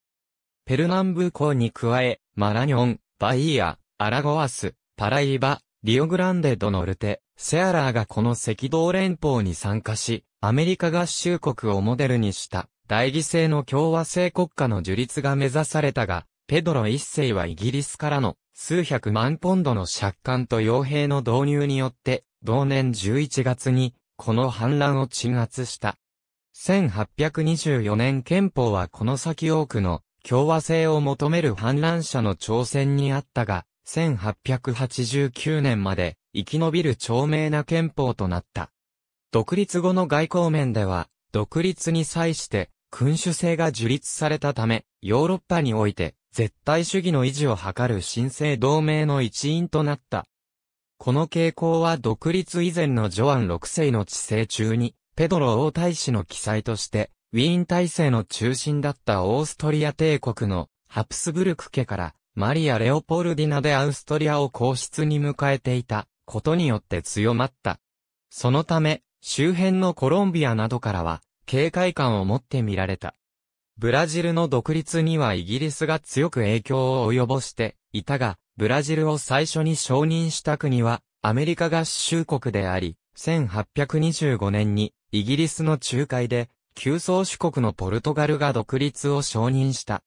Speaker 1: ペルナンブーコに加え、マラニョン、バイーア、アラゴアス、パライバ、リオグランデドノルテ、セアラーがこの赤道連邦に参加し、アメリカ合衆国をモデルにした、代議制の共和制国家の樹立が目指されたが、ペドロ一世はイギリスからの数百万ポンドの借款と傭兵の導入によって、同年11月に、この反乱を鎮圧した。1824年憲法はこの先多くの共和制を求める反乱者の挑戦にあったが、1889年まで生き延びる長命な憲法となった。独立後の外交面では、独立に際して君主制が樹立されたため、ヨーロッパにおいて絶対主義の維持を図る新生同盟の一員となった。この傾向は独立以前のジョアン6世の治世中に、ペドロ王太子の記載として、ウィーン体制の中心だったオーストリア帝国のハプスブルク家からマリア・レオポルディナでアウストリアを皇室に迎えていたことによって強まった。そのため、周辺のコロンビアなどからは警戒感を持って見られた。ブラジルの独立にはイギリスが強く影響を及ぼしていたが、ブラジルを最初に承認した国は、アメリカ合衆国であり、1825年に、イギリスの仲介で、旧宗主国のポルトガルが独立を承認した。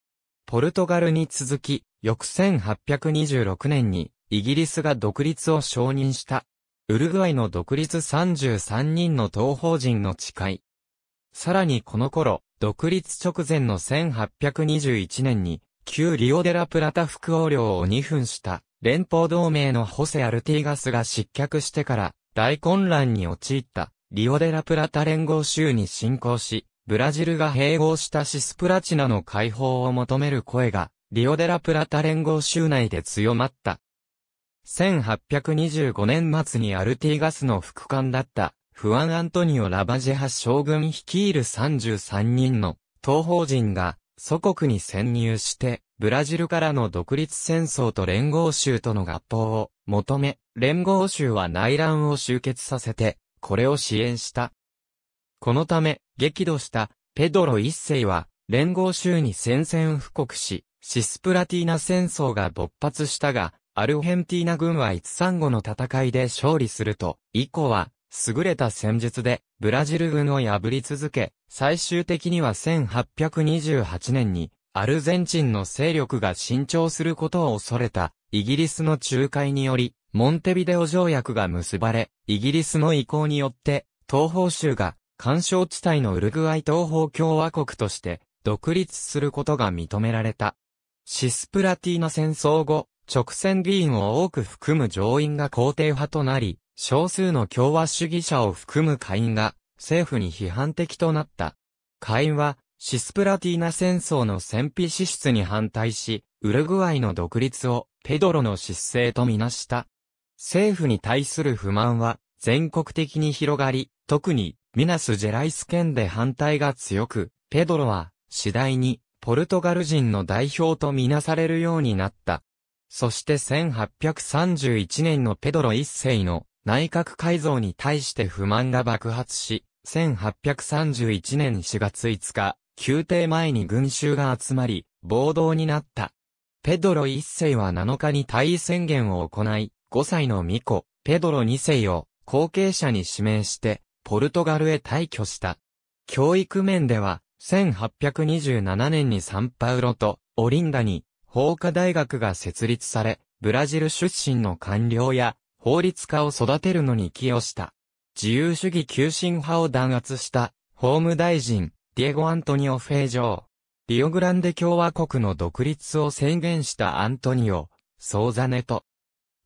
Speaker 1: ポルトガルに続き、翌1826年に、イギリスが独立を承認した。ウルグアイの独立33人の東方人の誓い。さらにこの頃、独立直前の1821年に、旧リオデラプラタ副王領を2分した連邦同盟のホセ・アルティガスが失脚してから大混乱に陥ったリオデラプラタ連合州に侵攻し、ブラジルが併合したシスプラチナの解放を求める声がリオデラプラタ連合州内で強まった。1825年末にアルティガスの副官だったフアン・アントニオ・ラバジェハ将軍率いる33人の東方人が祖国に潜入して、ブラジルからの独立戦争と連合州との合法を求め、連合州は内乱を終結させて、これを支援した。このため、激怒したペドロ一世は、連合州に宣戦布告し、シスプラティーナ戦争が勃発したが、アルヘンティーナ軍は一・三後の戦いで勝利すると、以降は優れた戦術でブラジル軍を破り続け、最終的には1828年にアルゼンチンの勢力が伸長することを恐れたイギリスの仲介により、モンテビデオ条約が結ばれ、イギリスの意向によって東方州が干渉地帯のウルグアイ東方共和国として独立することが認められた。シスプラティーナ戦争後、直線議員を多く含む上院が肯定派となり、少数の共和主義者を含む会員が政府に批判的となった。会員はシスプラティーナ戦争の戦費支出に反対し、ウルグアイの独立をペドロの失勢とみなした。政府に対する不満は全国的に広がり、特にミナス・ジェライス県で反対が強く、ペドロは次第にポルトガル人の代表とみなされるようになった。そして1831年のペドロ一世の内閣改造に対して不満が爆発し、1831年4月5日、宮廷前に群衆が集まり、暴動になった。ペドロ1世は7日に退位宣言を行い、5歳の巫女、ペドロ2世を後継者に指名して、ポルトガルへ退去した。教育面では、1827年にサンパウロとオリンダに法科大学が設立され、ブラジル出身の官僚や法律家を育てるのに寄与した。自由主義急進派を弾圧した法務大臣、ディエゴ・アントニオ・フェイジョー。リオグランデ共和国の独立を宣言したアントニオ、ソーザネと、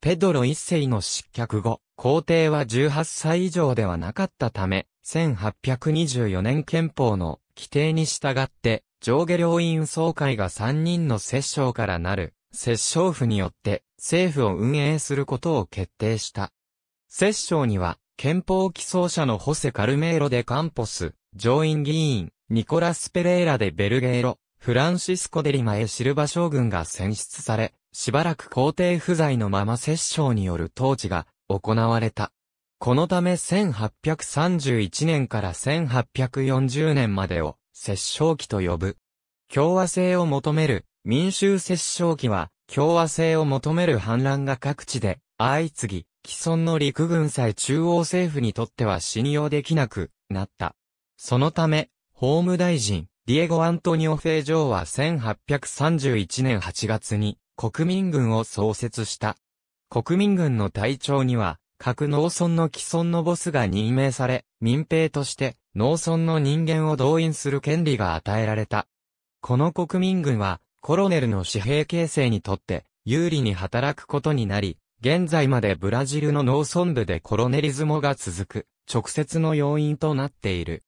Speaker 1: ペドロ一世の失脚後、皇帝は18歳以上ではなかったため、1824年憲法の規定に従って、上下両院総会が3人の摂政からなる、摂政府によって政府を運営することを決定した。摂政には、憲法起草者のホセ・カルメーロ・デ・カンポス、上院議員、ニコラス・ペレーラ・デ・ベルゲーロ、フランシスコ・デリマ・エ・シルバ将軍が選出され、しばらく皇帝不在のまま摂政による統治が行われた。このため1831年から1840年までを摂政期と呼ぶ。共和制を求める民衆摂政期は共和制を求める反乱が各地で相次ぎ、既存の陸軍さえ中央政府にとっては信用できなくなった。そのため、法務大臣、ディエゴ・アントニオ・フェイジョーは1831年8月に国民軍を創設した。国民軍の隊長には、各農村の既存のボスが任命され、民兵として農村の人間を動員する権利が与えられた。この国民軍は、コロネルの紙幣形成にとって有利に働くことになり、現在までブラジルの農村部でコロネリズモが続く直接の要因となっている。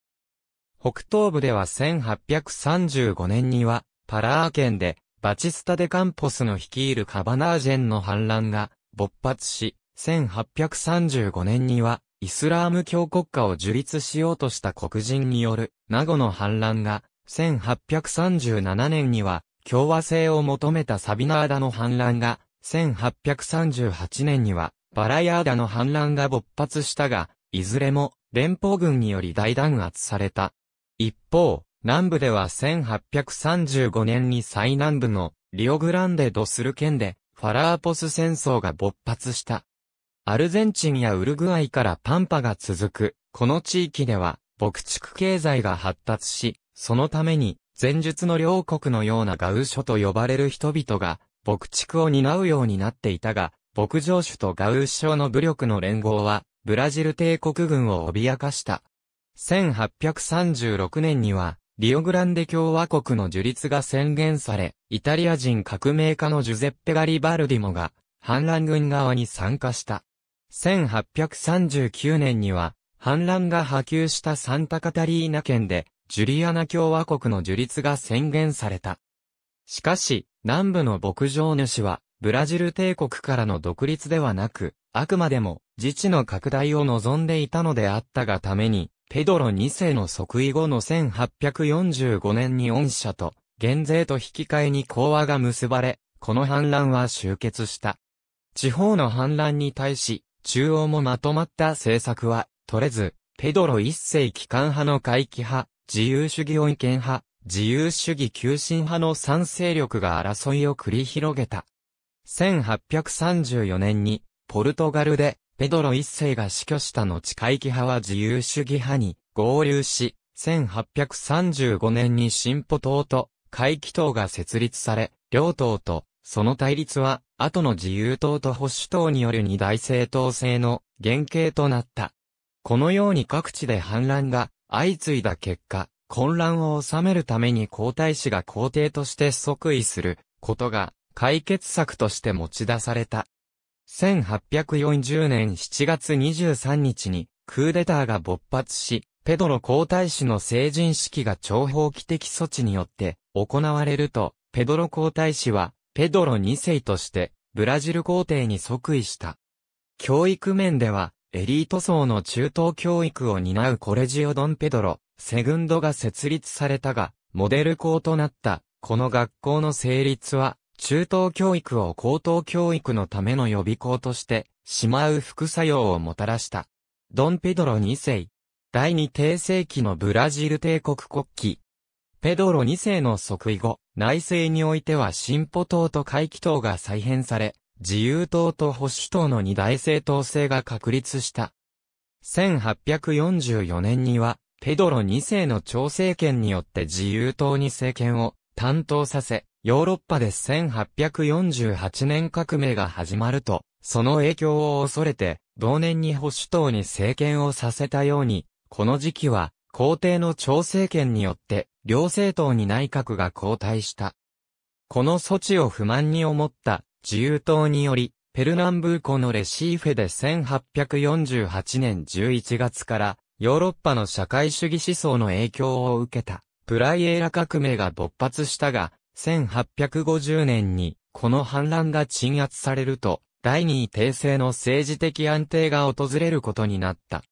Speaker 1: 北東部では1835年にはパラー県でバチスタ・デ・カンポスの率いるカバナージェンの反乱が勃発し、1835年にはイスラーム教国家を樹立しようとした黒人による名護の反乱が、1837年には共和制を求めたサビナーダの反乱が、1838年には、バラヤーダの反乱が勃発したが、いずれも連邦軍により大弾圧された。一方、南部では1835年に最南部のリオグランデドスル県でファラーポス戦争が勃発した。アルゼンチンやウルグアイからパンパが続く、この地域では牧畜経済が発達し、そのために前述の両国のようなガウ諸と呼ばれる人々が、牧畜を担うようになっていたが、牧場主とガウ諸の武力の連合は、ブラジル帝国軍を脅かした。1836年には、リオグランデ共和国の樹立が宣言され、イタリア人革命家のジュゼッペ・ガリバルディモが、反乱軍側に参加した。1839年には、反乱が波及したサンタカタリーナ県で、ジュリアナ共和国の樹立が宣言された。しかし、南部の牧場主は、ブラジル帝国からの独立ではなく、あくまでも、自治の拡大を望んでいたのであったがために、ペドロ2世の即位後の1845年に恩赦と、減税と引き換えに講和が結ばれ、この反乱は終結した。地方の反乱に対し、中央もまとまった政策は取れず、ペドロ一世機関派の回帰派、自由主義意見派、自由主義急進派の賛成力が争いを繰り広げた。1834年に、ポルトガルで、ペドロ一世が死去した後会期派は自由主義派に合流し、1835年に進歩党と会期党が設立され、両党と、その対立は、後の自由党と保守党による二大政党制の原型となった。このように各地で反乱が相次いだ結果、混乱を収めるために皇太子が皇帝として即位することが解決策として持ち出された。1840年7月23日にクーデターが勃発し、ペドロ皇太子の成人式が長方期的措置によって行われると、ペドロ皇太子はペドロ2世としてブラジル皇帝に即位した。教育面ではエリート層の中等教育を担うコレジオ・ドン・ペドロ、セグンドが設立されたが、モデル校となった、この学校の成立は、中等教育を高等教育のための予備校として、しまう副作用をもたらした。ドン・ペドロ2世。第二帝世紀のブラジル帝国国旗。ペドロ2世の即位後、内政においては進歩党と回帰党が再編され、自由党と保守党の二大政党制が確立した。1844年には、ペドロ2世の朝政権によって自由党に政権を担当させ、ヨーロッパで1848年革命が始まると、その影響を恐れて、同年に保守党に政権をさせたように、この時期は、皇帝の朝政権によって、両政党に内閣が交代した。この措置を不満に思った自由党により、ペルナンブーコのレシーフェで1848年11月からヨーロッパの社会主義思想の影響を受けたプライエーラ革命が勃発したが1850年にこの反乱が鎮圧されると第二位帝政の政治的安定が訪れることになった。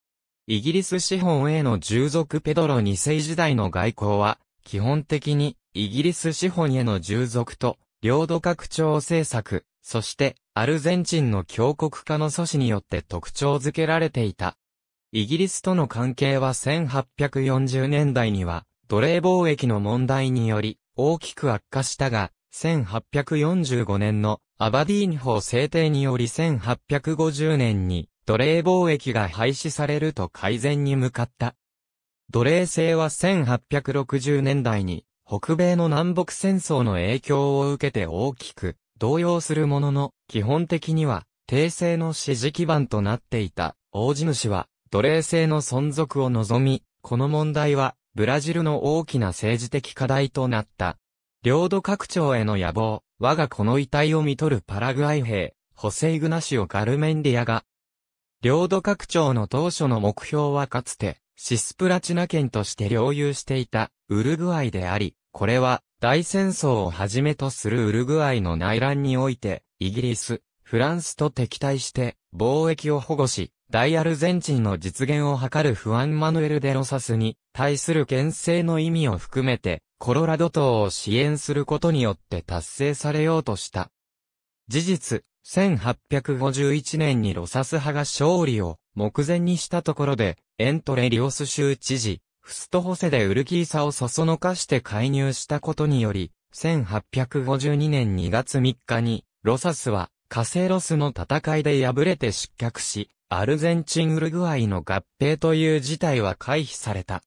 Speaker 1: イギリス資本への従属ペドロ2世時代の外交は基本的にイギリス資本への従属と領土拡張政策、そしてアルゼンチンの強国化の阻止によって特徴づけられていた。イギリスとの関係は1840年代には奴隷貿易の問題により大きく悪化したが、1845年のアバディーン法制定により1850年に奴隷貿易が廃止されると改善に向かった。奴隷制は1860年代に北米の南北戦争の影響を受けて大きく動揺するものの、基本的には、帝政の支持基盤となっていた、大地主は、奴隷制の存続を望み、この問題は、ブラジルの大きな政治的課題となった。領土拡張への野望、我がこの遺体を見取るパラグアイ兵、ホセイグナシオ・ガルメンディアが、領土拡張の当初の目標はかつて、シスプラチナ県として領有していた、ウルグアイであり、これは、大戦争をはじめとするウルグアイの内乱において、イギリス、フランスと敵対して、貿易を保護し、大アルゼンチンの実現を図るフアン・マヌエル・デロサスに対する牽制の意味を含めて、コロラド島を支援することによって達成されようとした。事実、1851年にロサス派が勝利を目前にしたところで、エントレリオス州知事、フストホセでウルキーサをそそのかして介入したことにより、1852年2月3日に、ロサスは、カセロスの戦いで敗れて失脚し、アルゼンチン・ウルグアイの合併という事態は回避された。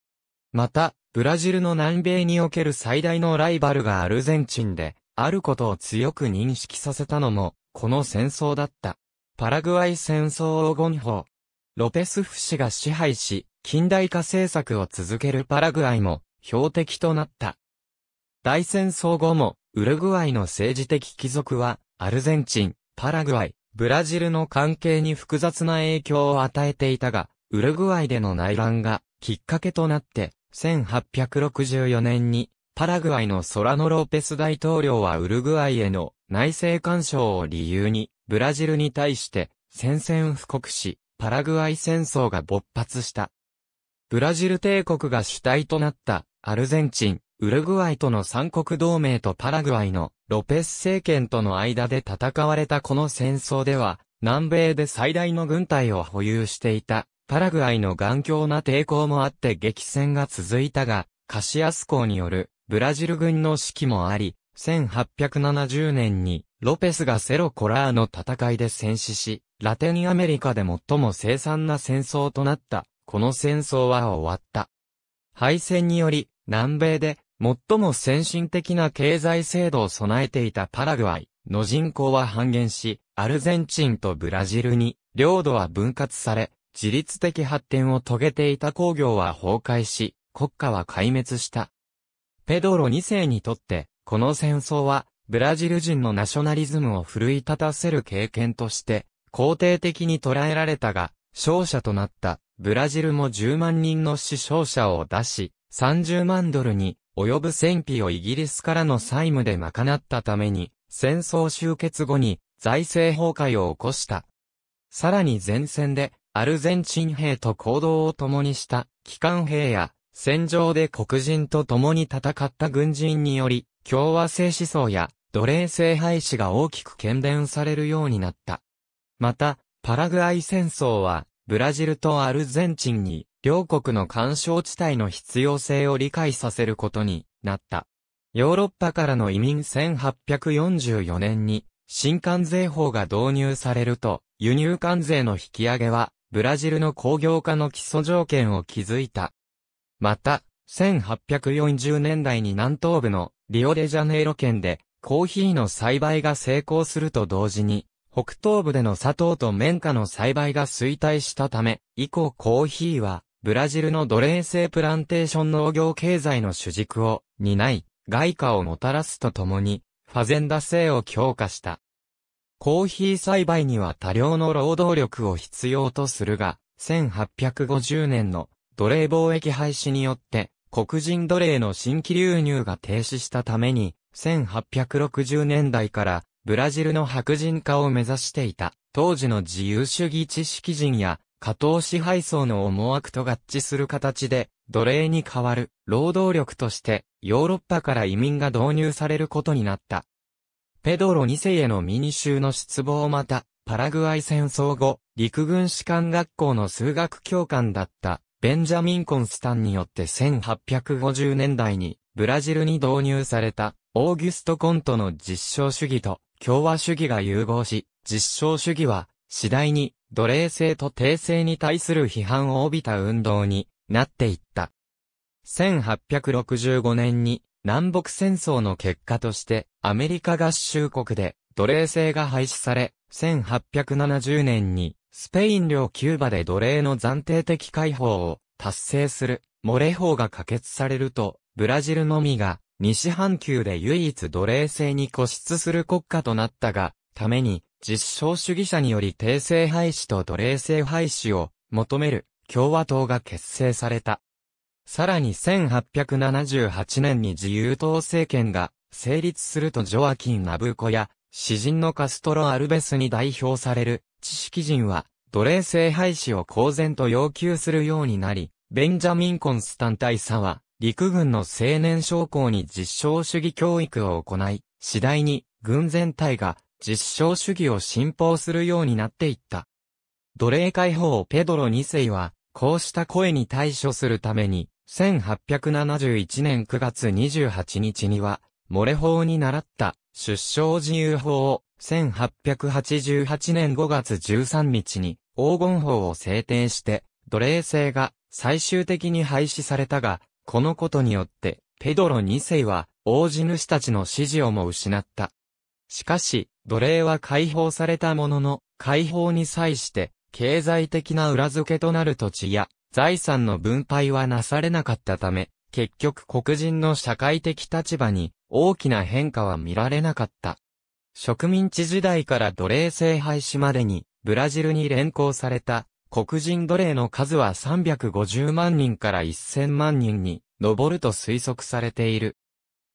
Speaker 1: また、ブラジルの南米における最大のライバルがアルゼンチンで、あることを強く認識させたのも、この戦争だった。パラグアイ戦争黄金法。ロペスフ氏が支配し、近代化政策を続けるパラグアイも標的となった。大戦争後もウルグアイの政治的貴族はアルゼンチン、パラグアイ、ブラジルの関係に複雑な影響を与えていたが、ウルグアイでの内乱がきっかけとなって1864年にパラグアイのソラノ・ローペス大統領はウルグアイへの内政干渉を理由に、ブラジルに対して宣戦布告し、パラグアイ戦争が勃発した。ブラジル帝国が主体となったアルゼンチン、ウルグアイとの三国同盟とパラグアイのロペス政権との間で戦われたこの戦争では、南米で最大の軍隊を保有していたパラグアイの頑強な抵抗もあって激戦が続いたが、カシアス港によるブラジル軍の指揮もあり、1870年にロペスがセロコラーの戦いで戦死し、ラテンアメリカで最も凄惨な戦争となったこの戦争は終わった。敗戦により、南米で、最も先進的な経済制度を備えていたパラグアイの人口は半減し、アルゼンチンとブラジルに、領土は分割され、自律的発展を遂げていた工業は崩壊し、国家は壊滅した。ペドロ2世にとって、この戦争は、ブラジル人のナショナリズムを奮い立たせる経験として、肯定的に捉えられたが、勝者となったブラジルも10万人の死傷者を出し、30万ドルに及ぶ戦費をイギリスからの債務で賄ったために、戦争終結後に財政崩壊を起こした。さらに前線でアルゼンチン兵と行動を共にした機関兵や戦場で黒人と共に戦った軍人により共和制思想や奴隷制廃止が大きく懸伝されるようになった。また、パラグアイ戦争はブラジルとアルゼンチンに、両国の干渉地帯の必要性を理解させることになった。ヨーロッパからの移民1844年に、新関税法が導入されると、輸入関税の引き上げは、ブラジルの工業化の基礎条件を築いた。また、1840年代に南東部のリオデジャネイロ県でコーヒーの栽培が成功すると同時に北東部での砂糖と綿花の栽培が衰退したため、以降コーヒーは、ブラジルの奴隷制プランテーション農業経済の主軸を担い、外貨をもたらすとともに、ファゼンダ制を強化した。コーヒー栽培には多量の労働力を必要とするが、1850年の奴隷貿易廃止によって、黒人奴隷の新規流入が停止したために、1860年代からブラジルの白人化を目指していた、当時の自由主義知識人や、加藤支配層の思惑と合致する形で、奴隷に代わる労働力としてヨーロッパから移民が導入されることになった。ペドロ2世へのミニ州の失望また、パラグアイ戦争後、陸軍士官学校の数学教官だったベンジャミン・コンスタンによって1850年代にブラジルに導入されたオーギュスト・コントの実証主義と共和主義が融合し、実証主義は、次第に、奴隷制と帝制に対する批判を帯びた運動になっていった。1865年に、南北戦争の結果として、アメリカ合衆国で奴隷制が廃止され、1870年に、スペイン領キューバで奴隷の暫定的解放を達成する、モレ法が可決されると、ブラジルのみが西半球で唯一奴隷制に固執する国家となったが、ために、実証主義者により帝政廃止と奴隷制廃止を求める共和党が結成された。さらに1878年に自由党政権が成立するとジョアキン・ナブコや詩人のカストロ・アルベスに代表される知識人は奴隷制廃止を公然と要求するようになり、ベンジャミン・コンスタン大佐サは陸軍の青年将校に実証主義教育を行い、次第に軍全体が実証主義を信奉するようになっていった。奴隷解放ペドロ2世は、こうした声に対処するために、1871年9月28日には、漏れ法に習った出生自由法を、1888年5月13日に黄金法を制定して、奴隷制が最終的に廃止されたが、このことによって、ペドロ2世は、王子主たちの支持をも失った。しかし、奴隷は解放されたものの、解放に際して、経済的な裏付けとなる土地や、財産の分配はなされなかったため、結局黒人の社会的立場に大きな変化は見られなかった。植民地時代から奴隷制廃止までに、ブラジルに連行された黒人奴隷の数は350万人から1000万人に上ると推測されている。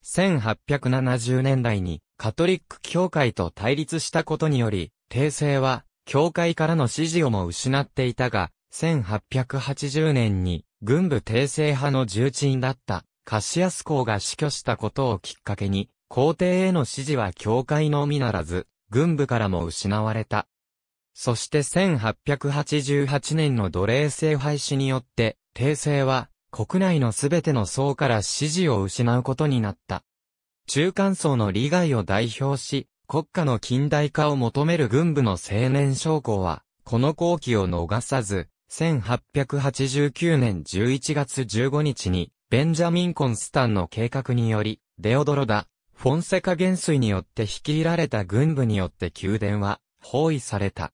Speaker 1: 1870年代にカトリック教会と対立したことにより、帝政は教会からの支持をも失っていたが、1880年に軍部帝政派の重鎮だったカシアス公が死去したことをきっかけに、皇帝への支持は教会のみならず、軍部からも失われた。そして1888年の奴隷制廃止によって、帝政は国内のすべての層から支持を失うことになった。中間層の利害を代表し、国家の近代化を求める軍部の青年将校は、この後期を逃さず、1889年11月15日に、ベンジャミン・コンスタンの計画により、デオドロダ、フォンセカ元帥によって率いられた軍部によって宮殿は、包囲された。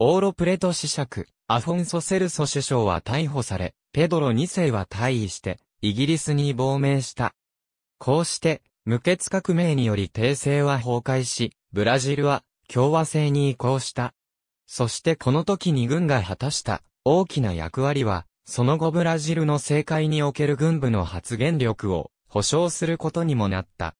Speaker 1: オーロプレト子爵、アフォンソ・セルソ首相は逮捕され、ペドロ2世は退位して、イギリスに亡命した。こうして、無血革命により帝政は崩壊し、ブラジルは共和制に移行した。そしてこの時に軍が果たした大きな役割は、その後ブラジルの政界における軍部の発言力を保障することにもなった。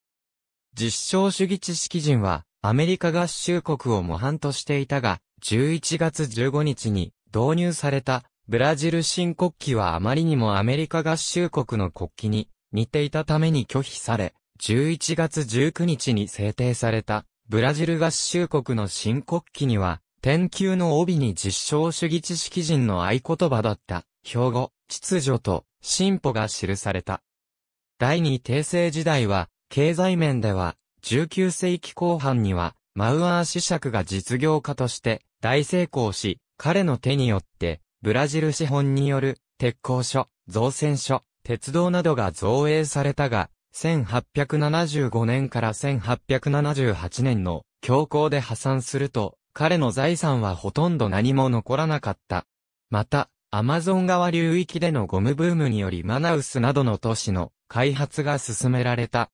Speaker 1: 実証主義知識人は、アメリカ合衆国を模範としていたが、11月15日に導入されたブラジル新国旗はあまりにもアメリカ合衆国の国旗に似ていたために拒否され、11月19日に制定されたブラジル合衆国の新国旗には、天球の帯に実証主義知識人の合言葉だった、標語、秩序と進歩が記された。第二帝政時代は、経済面では、19世紀後半には、マウアー子爵が実業家として、大成功し、彼の手によって、ブラジル資本による鉄工所、造船所、鉄道などが造営されたが、1875年から1878年の強行で破産すると、彼の財産はほとんど何も残らなかった。また、アマゾン川流域でのゴムブームによりマナウスなどの都市の開発が進められた。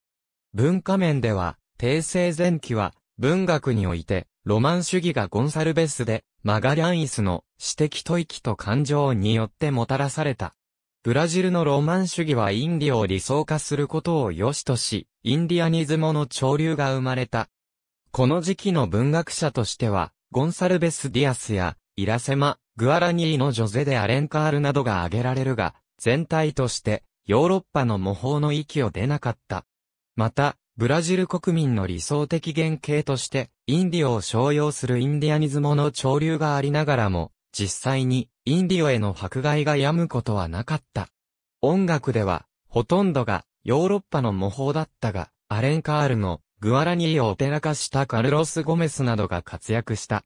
Speaker 1: 文化面では、帝政前期は文学において、ロマン主義がゴンサルベスで、マガリャンイスの私的吐息と感情によってもたらされた。ブラジルのロマン主義はインディを理想化することを良しとし、インディアニズモの潮流が生まれた。この時期の文学者としては、ゴンサルベス・ディアスや、イラセマ、グアラニーのジョゼでアレンカールなどが挙げられるが、全体として、ヨーロッパの模倣の域を出なかった。また、ブラジル国民の理想的原型として、インディオを商用するインディアニズムの潮流がありながらも、実際に、インディオへの迫害が病むことはなかった。音楽では、ほとんどが、ヨーロッパの模倣だったが、アレン・カールの、グアラニーをオペラ化したカルロス・ゴメスなどが活躍した。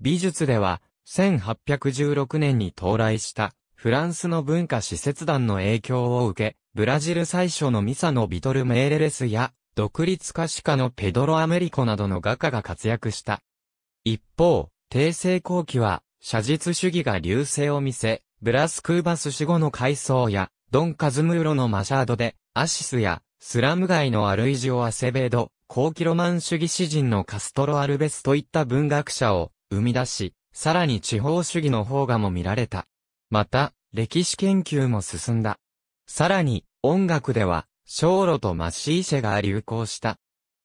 Speaker 1: 美術では、1816年に到来した、フランスの文化使節団の影響を受け、ブラジル最初のミサのビトル・メーレレスや、独立歌詞家のペドロ・アメリコなどの画家が活躍した。一方、帝政後期は、写実主義が流星を見せ、ブラス・クーバス死後の回想や、ドン・カズムーロのマシャードで、アシスや、スラム街のアルイジオ・アセベード、後期ロマン主義詩人のカストロ・アルベスといった文学者を生み出し、さらに地方主義の方がも見られた。また、歴史研究も進んだ。さらに、音楽では、小炉とマシーシェが流行した。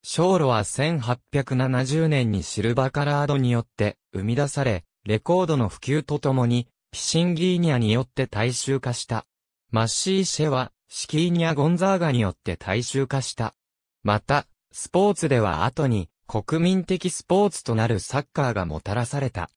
Speaker 1: 小炉は1870年にシルバカラードによって生み出され、レコードの普及とともに、ピシンギーニャによって大衆化した。マッシーシェは、シキーニャ・ゴンザーガによって大衆化した。また、スポーツでは後に、国民的スポーツとなるサッカーがもたらされた。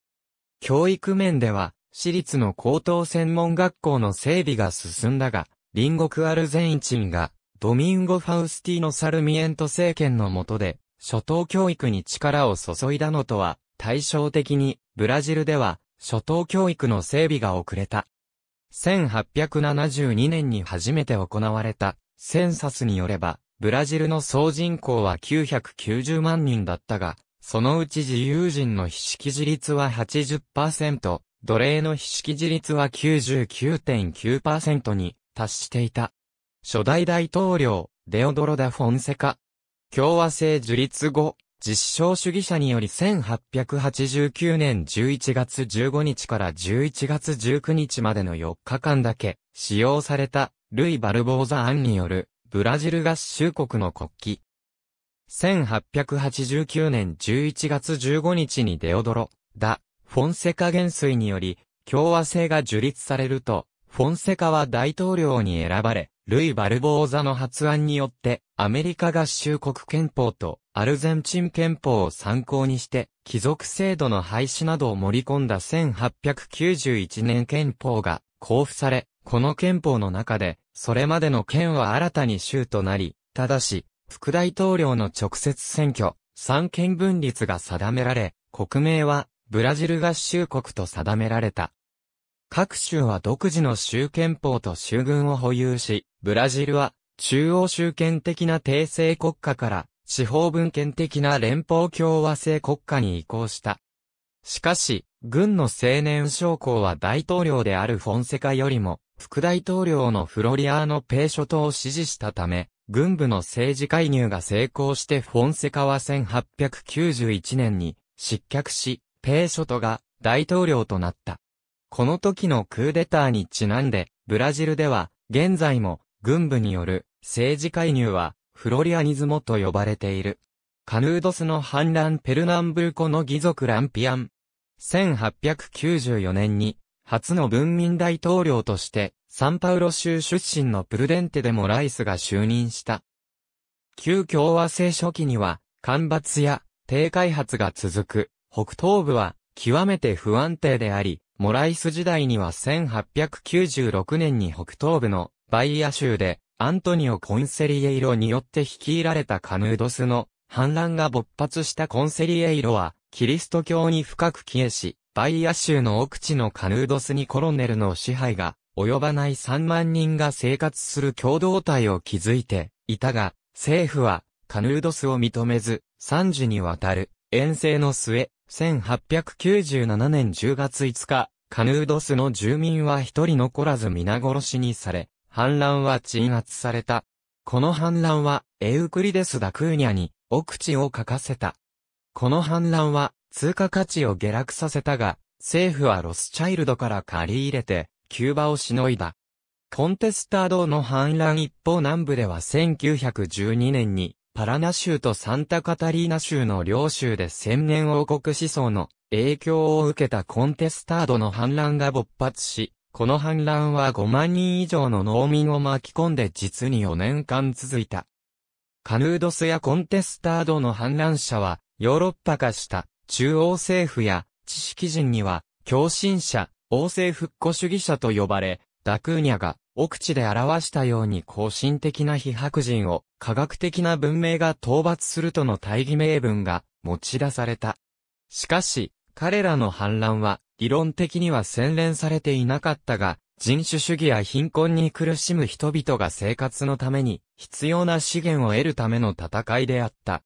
Speaker 1: 教育面では、私立の高等専門学校の整備が進んだが、隣国アルゼンチンがドミンゴ・ファウスティーノ・サルミエント政権の下で、初等教育に力を注いだのとは、対照的に、ブラジルでは、初等教育の整備が遅れた。1872年に初めて行われた、センサスによれば、ブラジルの総人口は990万人だったが、そのうち自由人の非識字率は80%、奴隷の非識字率は99.9%に達していた。初代大統領、デオドロダ・フォンセカ。共和制樹立後、実証主義者により1889年11月15日から11月19日までの4日間だけ使用されたルイ・バルボーザ案によるブラジル合衆国の国旗。1889年11月15日にデオドロ、ダ・フォンセカ元帥により共和制が樹立されるとフォンセカは大統領に選ばれ、ルイ・バルボーザの発案によって、アメリカ合衆国憲法とアルゼンチン憲法を参考にして、貴族制度の廃止などを盛り込んだ1891年憲法が交付され、この憲法の中で、それまでの県は新たに州となり、ただし、副大統領の直接選挙、三権分立が定められ、国名は、ブラジル合衆国と定められた。各州は独自の州憲法と州軍を保有し、ブラジルは中央集権的な帝政国家から司法文献的な連邦共和制国家に移行した。しかし、軍の青年将校は大統領であるフォンセカよりも、副大統領のフロリアーノ・ペー諸島を支持したため、軍部の政治介入が成功してフォンセカは1891年に失脚し、ペー諸島が大統領となった。この時のクーデターにちなんで、ブラジルでは、現在も、軍部による政治介入は、フロリアニズモと呼ばれている。カヌードスの反乱ペルナンブーコの義族ランピアン。1894年に、初の文民大統領として、サンパウロ州出身のプルデンテでもライスが就任した。旧共和制初期には、干ばつや低開発が続く、北東部は極めて不安定であり、モライス時代には1896年に北東部のバイア州でアントニオ・コンセリエイロによって率いられたカヌードスの反乱が勃発したコンセリエイロはキリスト教に深く消えし、バイア州の奥地のカヌードスにコロネルの支配が及ばない3万人が生活する共同体を築いていたが、政府はカヌードスを認めず、3時にわたる遠征の末、1897年10月5日、カヌードスの住民は一人残らず皆殺しにされ、反乱は鎮圧された。この反乱は、エウクリデス・ダクーニャに、奥地を書かせた。この反乱は、通貨価値を下落させたが、政府はロスチャイルドから借り入れて、キューバをしのいだ。コンテスタードの反乱一方南部では1912年にパラナ州とサンタカタリーナ州の両州で千年王国思想の影響を受けたコンテスタードの反乱が勃発し、この反乱は5万人以上の農民を巻き込んで実に4年間続いた。カヌードスやコンテスタードの反乱者は、ヨーロッパ化した中央政府や知識人には、共振者、王政復古主義者と呼ばれ、ダクーニャが奥地で表したように後進的な非白人を科学的な文明が討伐するとの大義名分が持ち出された。しかし、彼らの反乱は理論的には洗練されていなかったが、人種主義や貧困に苦しむ人々が生活のために必要な資源を得るための戦いであった。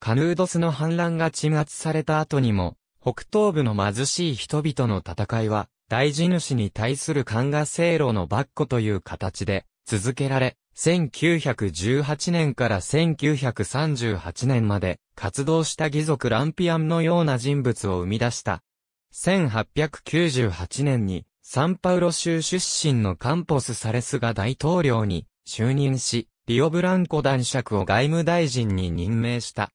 Speaker 1: カヌードスの反乱が鎮圧された後にも、北東部の貧しい人々の戦いは大地主に対する勘が正路のバッコという形で続けられ、1918年から1938年まで活動した義族ランピアンのような人物を生み出した。1898年にサンパウロ州出身のカンポス・サレスが大統領に就任し、リオブランコ男爵を外務大臣に任命した。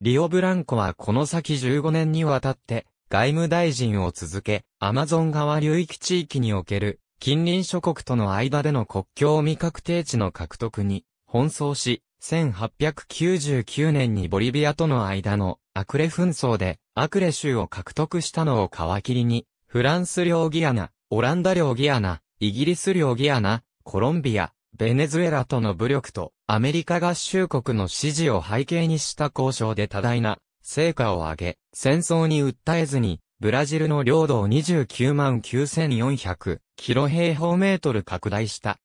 Speaker 1: リオブランコはこの先15年にわたって外務大臣を続け、アマゾン川流域地域における近隣諸国との間での国境未確定地の獲得に奔走し、1899年にボリビアとの間のアクレ紛争でアクレ州を獲得したのを皮切りに、フランス領ギアナ、オランダ領ギアナ、イギリス領ギアナ、コロンビア、ベネズエラとの武力とアメリカ合衆国の支持を背景にした交渉で多大な成果を上げ、戦争に訴えずに、ブラジルの領土を29万9400キロ平方メートル拡大した。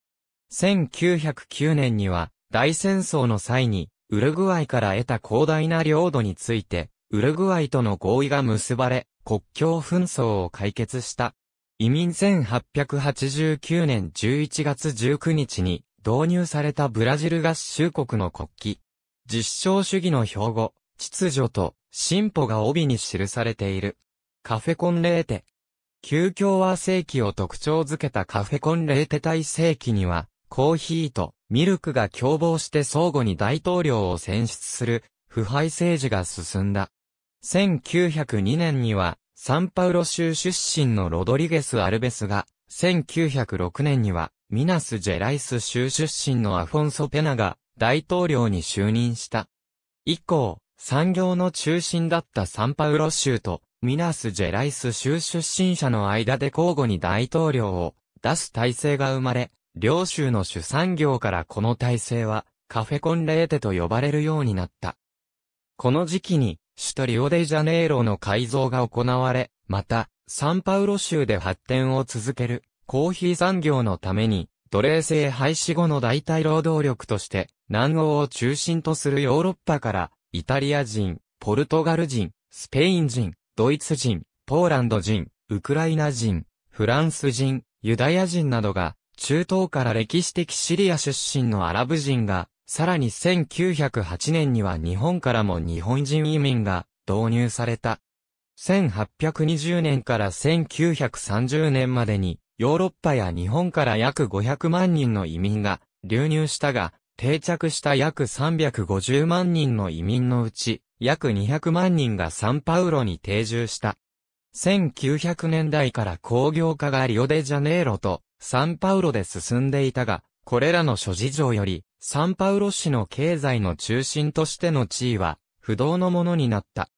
Speaker 1: 1909年には、大戦争の際に、ウルグアイから得た広大な領土について、ウルグアイとの合意が結ばれ、国境紛争を解決した。移民1889年11月19日に導入されたブラジル合衆国の国旗。実証主義の標語、秩序と進歩が帯に記されている。カフェコンレーテ。旧共和世紀を特徴づけたカフェコンレーテ体世紀には、コーヒーとミルクが共謀して相互に大統領を選出する腐敗政治が進んだ。1902年には、サンパウロ州出身のロドリゲス・アルベスが、1906年には、ミナス・ジェライス州出身のアフォンソ・ペナが大統領に就任した。以降、産業の中心だったサンパウロ州とミナス・ジェライス州出身者の間で交互に大統領を出す体制が生まれ、両州の主産業からこの体制はカフェコンレーテと呼ばれるようになった。この時期に首都リオデジャネイロの改造が行われ、また、サンパウロ州で発展を続けるコーヒー産業のために、奴隷制廃止後の代替労働力として、南欧を中心とするヨーロッパからイタリア人、ポルトガル人、スペイン人、ドイツ人、ポーランド人、ウクライナ人、フランス人、ユダヤ人などが、中東から歴史的シリア出身のアラブ人が、さらに1908年には日本からも日本人移民が導入された。1820年から1930年までに、ヨーロッパや日本から約500万人の移民が流入したが、定着した約350万人の移民のうち、約200万人がサンパウロに定住した。1900年代から工業化がリオデジャネイロとサンパウロで進んでいたが、これらの諸事情より、サンパウロ市の経済の中心としての地位は、不動のものになった。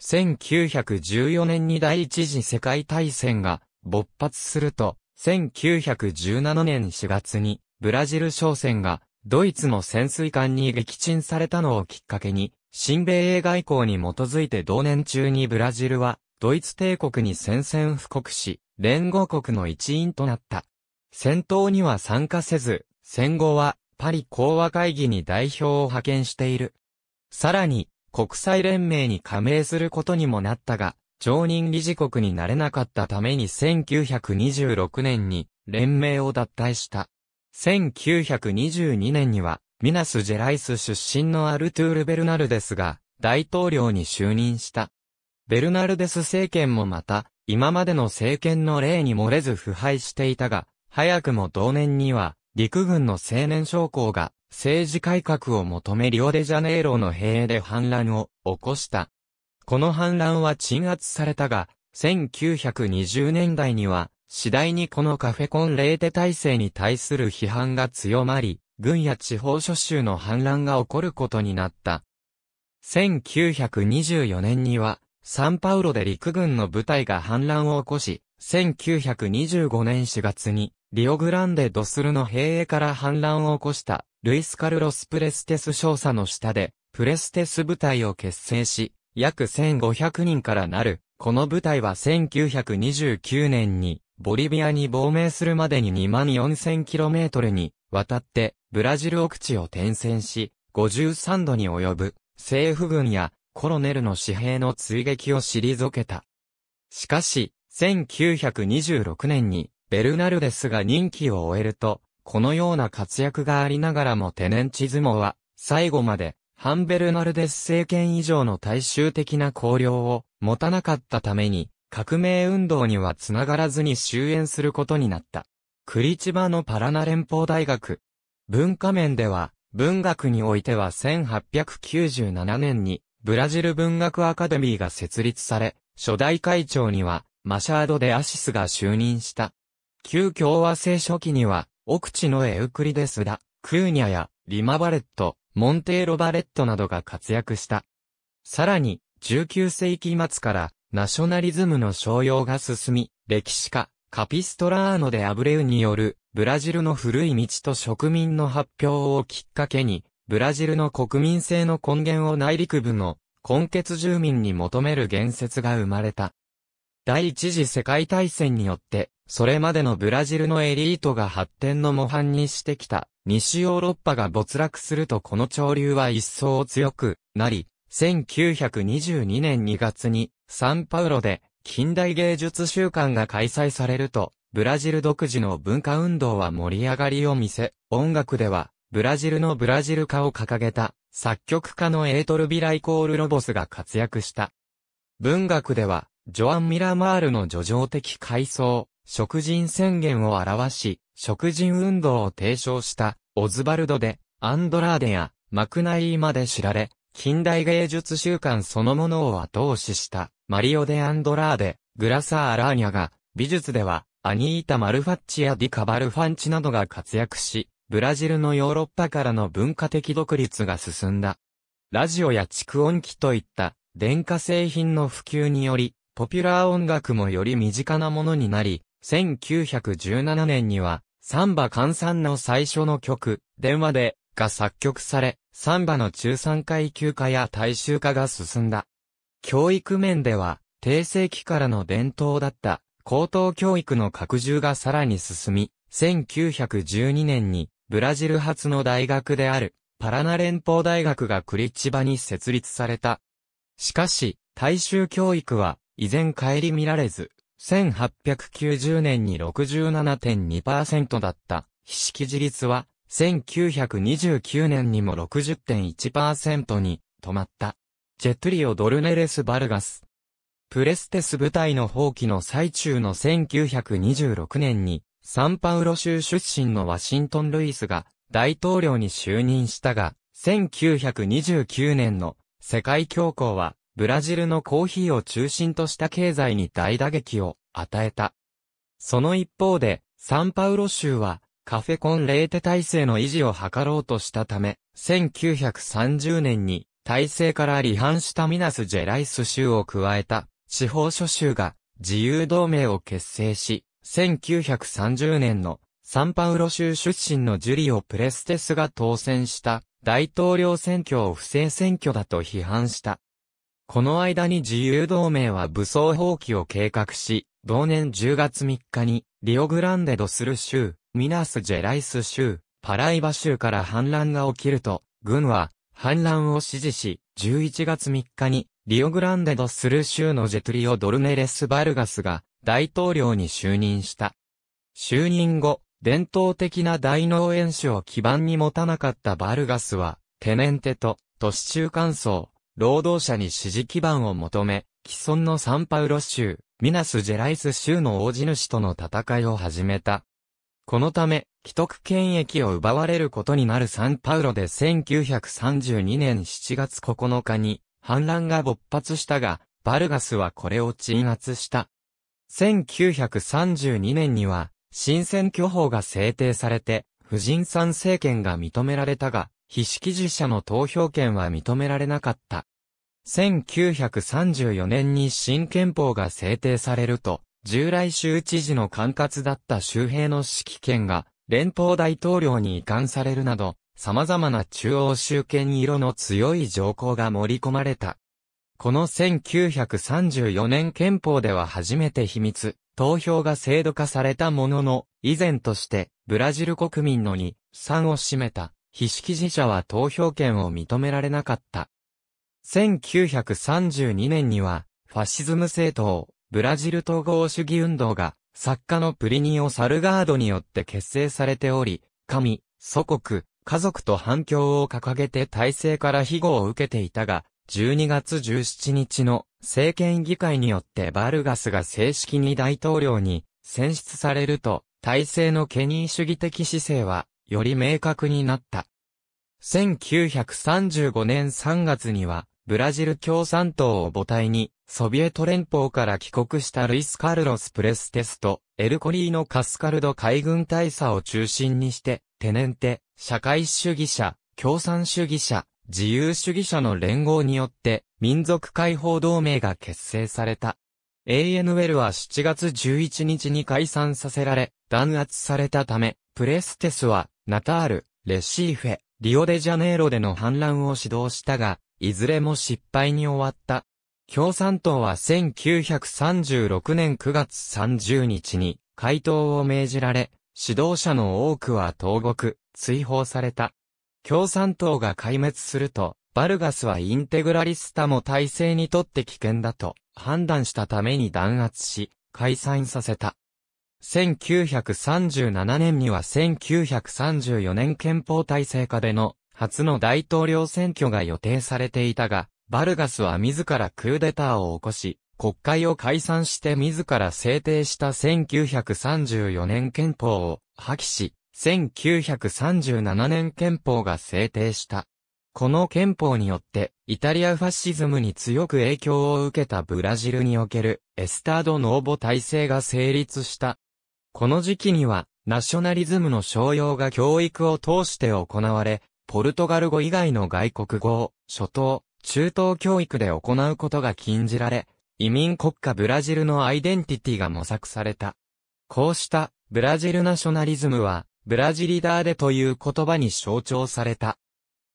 Speaker 1: 1914年に第一次世界大戦が勃発すると、1917年4月にブラジル商船がドイツの潜水艦に撃沈されたのをきっかけに、新米英外交に基づいて同年中にブラジルは、ドイツ帝国に宣戦布告し、連合国の一員となった。戦闘には参加せず、戦後はパリ講和会議に代表を派遣している。さらに、国際連盟に加盟することにもなったが、常任理事国になれなかったために1926年に連盟を脱退した。1922年には、ミナス・ジェライス出身のアルトゥール・ベルナルデスが、大統領に就任した。ベルナルデス政権もまた、今までの政権の例に漏れず腐敗していたが、早くも同年には、陸軍の青年将校が、政治改革を求めリオデジャネイロの兵で反乱を起こした。この反乱は鎮圧されたが、1920年代には、次第にこのカフェコンレーテ体制に対する批判が強まり、軍や地方諸州の反乱が起こることになった。1924年には、サンパウロで陸軍の部隊が反乱を起こし、1925年4月に、リオグランデ・ドスルの兵営から反乱を起こした、ルイス・カルロス・プレステス少佐の下で、プレステス部隊を結成し、約1500人からなる、この部隊は1929年に、ボリビアに亡命するまでに2万 4000km に渡って、ブラジル奥地を転戦し、53度に及ぶ政府軍やコロネルの士兵の追撃を退けた。しかし、1926年にベルナルデスが任期を終えると、このような活躍がありながらもテネンチズモは、最後まで、ハンベルナルデス政権以上の大衆的な考量を持たなかったために、革命運動にはつながらずに終焉することになった。クリチバのパラナ連邦大学。文化面では、文学においては1897年に、ブラジル文学アカデミーが設立され、初代会長には、マシャード・デ・アシスが就任した。旧共和制初期には、奥地のエウクリデスだ、クーニャや、リマ・バレット、モンテーロ・バレットなどが活躍した。さらに、19世紀末からナショナリズムの商用が進み、歴史家、カピストラーノでアブレウによる、ブラジルの古い道と植民の発表をきっかけに、ブラジルの国民性の根源を内陸部の根血住民に求める言説が生まれた。第一次世界大戦によって、それまでのブラジルのエリートが発展の模範にしてきた、西ヨーロッパが没落するとこの潮流は一層強くなり、1922年2月にサンパウロで近代芸術週間が開催されると、ブラジル独自の文化運動は盛り上がりを見せ、音楽では、ブラジルのブラジル化を掲げた、作曲家のエートル・ビライコール・ロボスが活躍した。文学では、ジョアン・ミラマールの叙情的階層、食人宣言を表し、食人運動を提唱した、オズバルドで、アンドラーデや、マクナイーまで知られ、近代芸術習慣そのものを後押しした、マリオ・デ・アンドラーデ、グラサー・ラーニャが、美術では、アニータ・マルファッチやディ・カバルファンチなどが活躍し、ブラジルのヨーロッパからの文化的独立が進んだ。ラジオや蓄音機といった、電化製品の普及により、ポピュラー音楽もより身近なものになり、1917年には、サンバサンの最初の曲、電話で、が作曲され、サンバの中産階級化や大衆化が進んだ。教育面では、低世紀からの伝統だった高等教育の拡充がさらに進み、1912年にブラジル発の大学であるパラナ連邦大学がクリッチバに設立された。しかし、大衆教育は依然帰り見られず、1890年に67.2%だった、非識自立は1929年にも60.1%に止まった。ジェトリオ・ドルネレス・バルガス。プレステス部隊の放棄の最中の1926年に、サンパウロ州出身のワシントン・ルイスが大統領に就任したが、1929年の世界恐慌は、ブラジルのコーヒーを中心とした経済に大打撃を与えた。その一方で、サンパウロ州はカフェコンレーテ体制の維持を図ろうとしたため、1930年に体制から離反したミナス・ジェライス州を加えた地方諸州が自由同盟を結成し、1930年のサンパウロ州出身のジュリオ・プレステスが当選した大統領選挙を不正選挙だと批判した。この間に自由同盟は武装放棄を計画し、同年10月3日にリオグランデドする州ミナス・ジェライス州、パライバ州から反乱が起きると、軍は反乱を支持し、11月3日にリオグランデドスル州のジェトリオ・ドルネレス・バルガスが大統領に就任した。就任後、伝統的な大農園種を基盤に持たなかったバルガスは、テネンテと都市中間層、労働者に支持基盤を求め、既存のサンパウロ州、ミナス・ジェライス州の大地主との戦いを始めた。このため、既得権益を奪われることになるサンパウロで1932年7月9日に反乱が勃発したが、バルガスはこれを鎮圧した。1932年には、新選挙法が制定されて、婦人参政権が認められたが、非識事者の投票権は認められなかった。1934年に新憲法が制定されると、従来州知事の管轄だった州兵の指揮権が、連邦大統領に移管されるなど、様々な中央集権色の強い条項が盛り込まれた。この1934年憲法では初めて秘密、投票が制度化されたものの、以前として、ブラジル国民の2、3を占めた、非識事者は投票権を認められなかった。1932年には、ファシズム政党、ブラジル統合主義運動が、作家のプリニオ・サルガードによって結成されており、神、祖国、家族と反響を掲げて体制から庇護を受けていたが、12月17日の政権議会によってバルガスが正式に大統領に選出されると、体制の権威主義的姿勢は、より明確になった。1935年3月には、ブラジル共産党を母体に、ソビエト連邦から帰国したルイス・カルロス・プレステスと、エルコリーのカスカルド海軍大佐を中心にして、テネンテ、社会主義者、共産主義者、自由主義者の連合によって、民族解放同盟が結成された。ANL は7月11日に解散させられ、弾圧されたため、プレステスは、ナタール、レシーフェ、リオデジャネイロでの反乱を指導したが、いずれも失敗に終わった。共産党は1936年9月30日に回答を命じられ、指導者の多くは投獄、追放された。共産党が壊滅すると、バルガスはインテグラリスタも体制にとって危険だと判断したために弾圧し、解散させた。1937年には1934年憲法体制下での初の大統領選挙が予定されていたが、バルガスは自らクーデターを起こし、国会を解散して自ら制定した1934年憲法を破棄し、1937年憲法が制定した。この憲法によって、イタリアファシズムに強く影響を受けたブラジルにおけるエスタード・ノーボ体制が成立した。この時期には、ナショナリズムの商用が教育を通して行われ、ポルトガル語以外の外国語諸初等、中等教育で行うことが禁じられ、移民国家ブラジルのアイデンティティが模索された。こうしたブラジルナショナリズムは、ブラジリダーデという言葉に象徴された。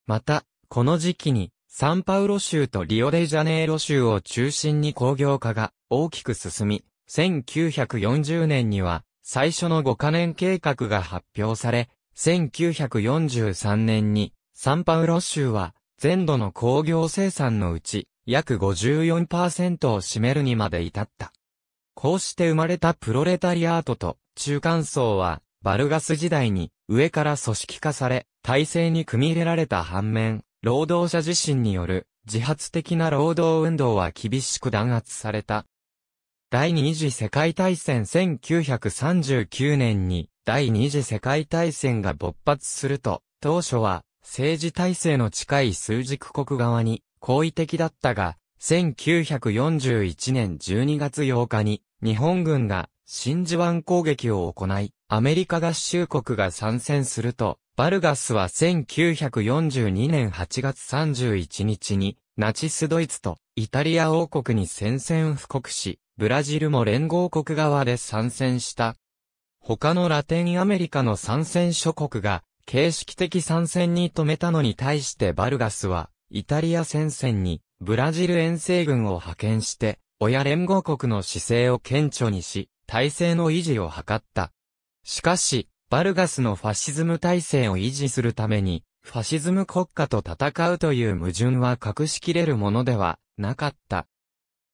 Speaker 1: また、この時期に、サンパウロ州とリオデジャネイロ州を中心に工業化が大きく進み、1940年には最初の5カ年計画が発表され、1943年にサンパウロ州は全土の工業生産のうち、約54%を占めるにまで至った。こうして生まれたプロレタリアートと中間層は、バルガス時代に上から組織化され、体制に組み入れられた反面、労働者自身による自発的な労働運動は厳しく弾圧された。第二次世界大戦1939年に第二次世界大戦が勃発すると、当初は政治体制の近い数軸国側に好意的だったが、1941年12月8日に日本軍が真珠湾攻撃を行い、アメリカ合衆国が参戦すると、バルガスは1942年8月31日にナチスドイツとイタリア王国に宣戦布告し、ブラジルも連合国側で参戦した。他のラテンアメリカの参戦諸国が形式的参戦に止めたのに対してバルガスは、イタリア戦線に、ブラジル遠征軍を派遣して、親連合国の姿勢を顕著にし、体制の維持を図った。しかし、バルガスのファシズム体制を維持するために、ファシズム国家と戦うという矛盾は隠しきれるものではなかった。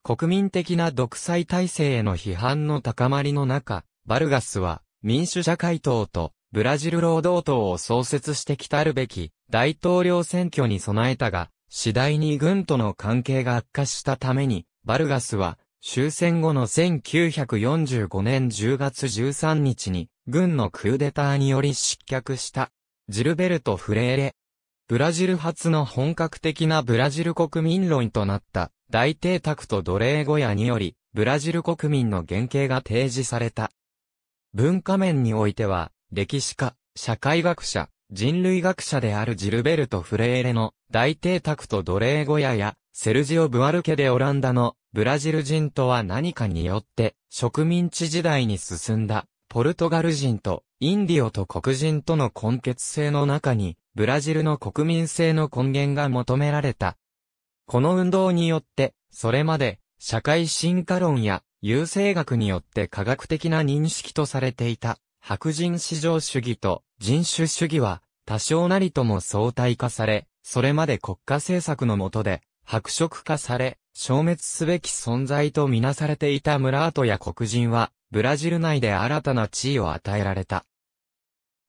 Speaker 1: 国民的な独裁体制への批判の高まりの中、バルガスは民主社会党とブラジル労働党を創設してきたるべき大統領選挙に備えたが、次第に軍との関係が悪化したために、バルガスは終戦後の1945年10月13日に軍のクーデターにより失脚したジルベルト・フレーレ。ブラジル初の本格的なブラジル国民論となった大邸宅と奴隷小屋によりブラジル国民の原型が提示された。文化面においては歴史家、社会学者、人類学者であるジルベルト・フレーレの大邸宅と奴隷小屋や、セルジオ・ブアルケでオランダのブラジル人とは何かによって植民地時代に進んだポルトガル人とインディオと黒人との根血性の中にブラジルの国民性の根源が求められた。この運動によってそれまで社会進化論や優生学によって科学的な認識とされていた白人至上主義と人種主義は多少なりとも相対化され、それまで国家政策の下で白色化され、消滅すべき存在とみなされていた村跡や黒人は、ブラジル内で新たな地位を与えられた。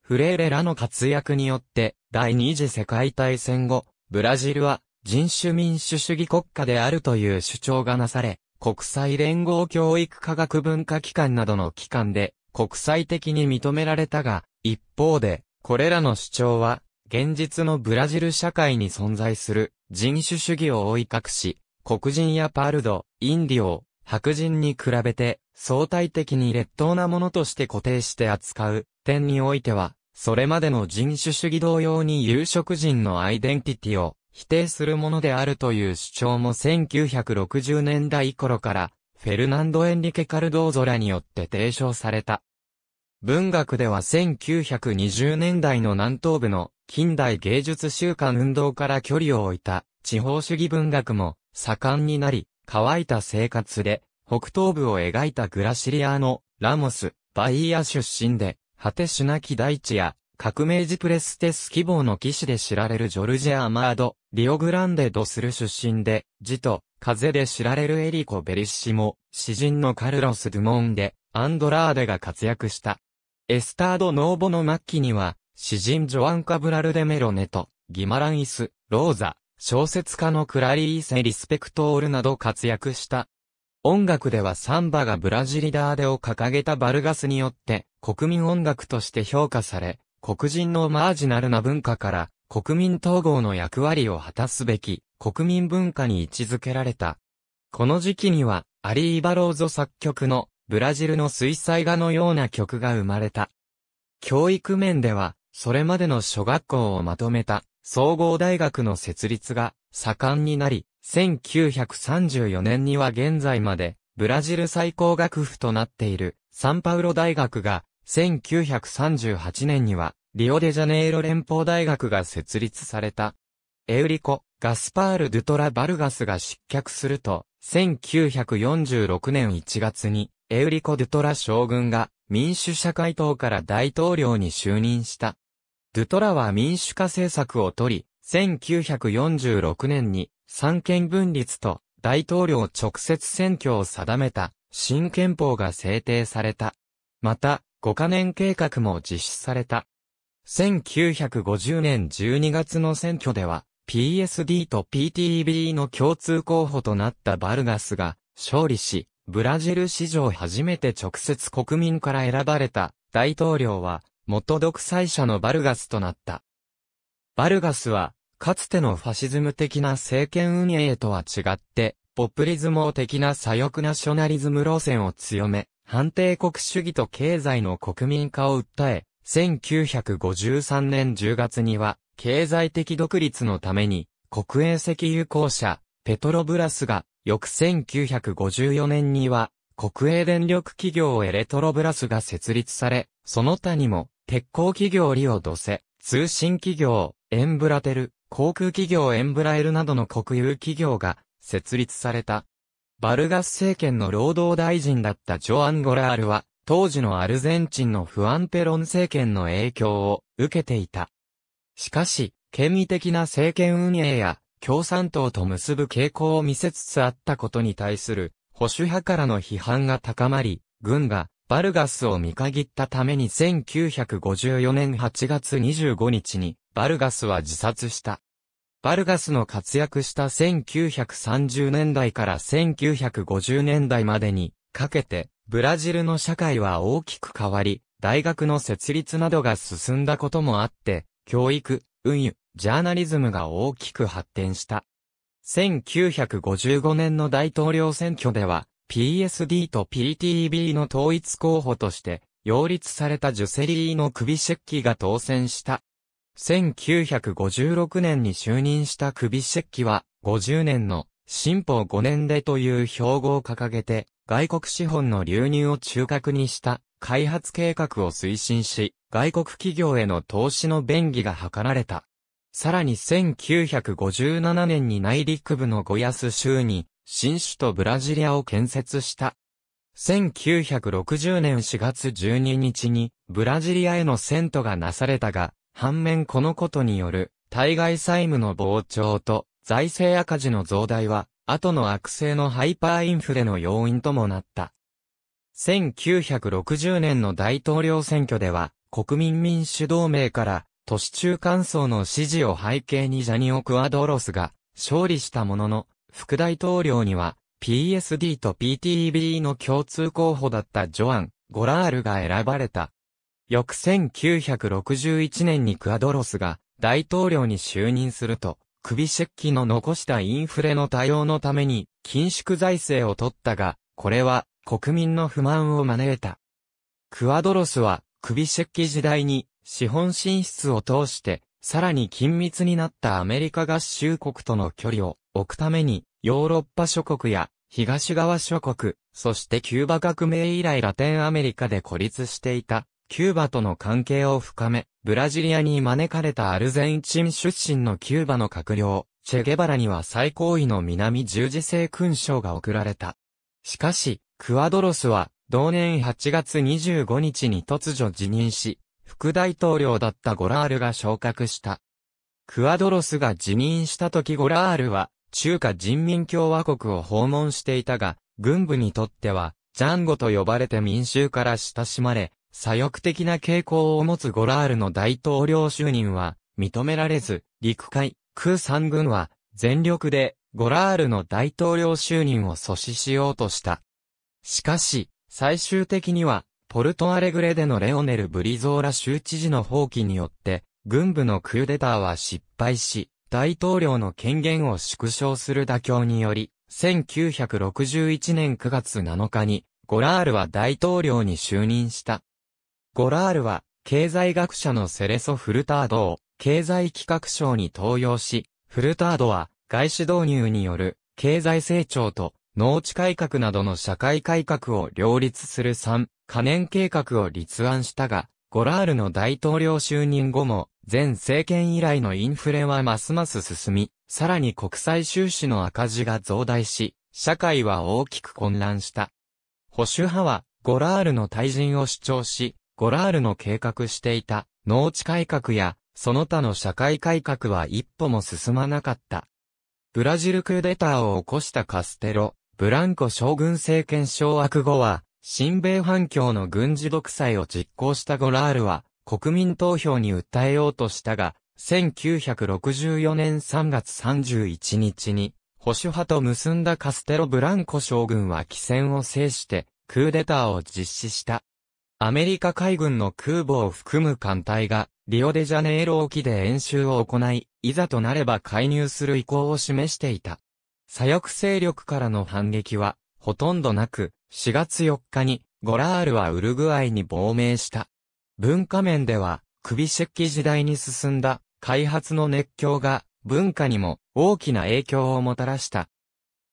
Speaker 1: フレーレらの活躍によって、第二次世界大戦後、ブラジルは人種民主主義国家であるという主張がなされ、国際連合教育科学文化機関などの機関で国際的に認められたが、一方で、これらの主張は、現実のブラジル社会に存在する人種主義を覆い隠し、黒人やパールド、インディオ、白人に比べて相対的に劣等なものとして固定して扱う点においては、それまでの人種主義同様に有色人のアイデンティティを否定するものであるという主張も1960年代頃からフェルナンド・エンリケ・カルドーゾラによって提唱された。文学では1920年代の南東部の近代芸術習慣運動から距離を置いた地方主義文学も盛んになり、乾いた生活で北東部を描いたグラシリアーノ、ラモス、バイーア出身で、果てしなき大地や革命時プレステス希望の騎士で知られるジョルジア・アマード、リオグランデ・ドスル出身で、ジと、風で知られるエリコ・ベリッシモ、詩人のカルロス・ドゥモンで、アンドラーデが活躍した。エスタード・ノーボの末期には、詩人ジョアン・カブラル・デ・メロネと、ギマランイス、ローザ、小説家のクラリーセ・リスペクトールなど活躍した。音楽ではサンバがブラジリダーデを掲げたバルガスによって国民音楽として評価され、黒人のマージナルな文化から、国民統合の役割を果たすべき、国民文化に位置づけられた。この時期には、アリー・バローゾ作曲の、ブラジルの水彩画のような曲が生まれた。教育面では、それまでの諸学校をまとめた、総合大学の設立が、盛んになり、1934年には現在まで、ブラジル最高学府となっている、サンパウロ大学が、1938年には、リオデジャネイロ連邦大学が設立された。エウリコ、ガスパール・ドゥトラ・バルガスが失脚すると、1946年1月に、エウリコ・ドゥトラ将軍が民主社会党から大統領に就任した。ドゥトラは民主化政策をとり、1946年に三権分立と大統領直接選挙を定めた新憲法が制定された。また、5カ年計画も実施された。1950年12月の選挙では、PSD と PTB の共通候補となったバルガスが勝利し、ブラジル史上初めて直接国民から選ばれた大統領は元独裁者のバルガスとなった。バルガスは、かつてのファシズム的な政権運営とは違って、ポプリズモ的な左翼ナショナリズム路線を強め、反帝国主義と経済の国民化を訴え、1953年10月には、経済的独立のために、国営石油公社、ペトロブラスが、翌1954年には、国営電力企業エレトロブラスが設立され、その他にも、鉄鋼企業リオドセ、通信企業、エンブラテル、航空企業エンブラエルなどの国有企業が設立された。バルガス政権の労働大臣だったジョアン・ゴラールは、当時のアルゼンチンのフアンペロン政権の影響を受けていた。しかし、権威的な政権運営や共産党と結ぶ傾向を見せつつあったことに対する保守派からの批判が高まり、軍がバルガスを見限ったために1954年8月25日にバルガスは自殺した。バルガスの活躍した1930年代から1950年代までにかけて、ブラジルの社会は大きく変わり、大学の設立などが進んだこともあって、教育、運輸、ジャーナリズムが大きく発展した。1955年の大統領選挙では、PSD と PTB の統一候補として、擁立されたジュセリーの首シェッキが当選した。1956年に就任した首ビ機は、50年の進歩5年でという標語を掲げて、外国資本の流入を中核にした開発計画を推進し、外国企業への投資の便宜が図られた。さらに1957年に内陸部のゴヤス州に、新首都ブラジリアを建設した。1960年4月12日に、ブラジリアへの遷都がなされたが、反面このことによる、対外債務の膨張と、財政赤字の増大は、後の悪性のハイパーインフレの要因ともなった。1960年の大統領選挙では、国民民主同盟から、都市中間層の支持を背景にジャニオ・クアドロスが勝利したものの、副大統領には PSD と PTB の共通候補だったジョアン・ゴラールが選ばれた。翌1961年にクアドロスが大統領に就任すると、首ビシの残したインフレの対応のために緊縮財政を取ったが、これは国民の不満を招いた。クアドロスは首ビシ時代に資本進出を通してさらに緊密になったアメリカ合衆国との距離を置くためにヨーロッパ諸国や東側諸国、そしてキューバ革命以来ラテンアメリカで孤立していたキューバとの関係を深め、ブラジリアに招かれたアルゼンチン出身のキューバの閣僚、チェゲバラには最高位の南十字星勲章が贈られた。しかし、クアドロスは、同年8月25日に突如辞任し、副大統領だったゴラールが昇格した。クアドロスが辞任した時ゴラールは、中華人民共和国を訪問していたが、軍部にとっては、ジャンゴと呼ばれて民衆から親しまれ、左翼的な傾向を持つゴラールの大統領就任は認められず、陸海、空三軍は全力でゴラールの大統領就任を阻止しようとした。しかし、最終的には、ポルトアレグレでのレオネル・ブリゾーラ州知事の放棄によって、軍部のクーデターは失敗し、大統領の権限を縮小する妥協により、1961年9月7日に、ゴラールは大統領に就任した。ゴラールは、経済学者のセレソ・フルタードを、経済企画賞に登用し、フルタードは、外資導入による、経済成長と、農地改革などの社会改革を両立する3、可燃計画を立案したが、ゴラールの大統領就任後も、前政権以来のインフレはますます進み、さらに国際収支の赤字が増大し、社会は大きく混乱した。保守派は、ゴラールの退陣を主張し、ゴラールの計画していた農地改革やその他の社会改革は一歩も進まなかった。ブラジルクーデターを起こしたカステロ、ブランコ将軍政権掌握後は、新米反共の軍事独裁を実行したゴラールは、国民投票に訴えようとしたが、1964年3月31日に、保守派と結んだカステロ・ブランコ将軍は起戦を制して、クーデターを実施した。アメリカ海軍の空母を含む艦隊が、リオデジャネイロ沖で演習を行い、いざとなれば介入する意向を示していた。左翼勢力からの反撃は、ほとんどなく、4月4日に、ゴラールはウルグアイに亡命した。文化面では、クビシェッキ時代に進んだ、開発の熱狂が、文化にも、大きな影響をもたらした。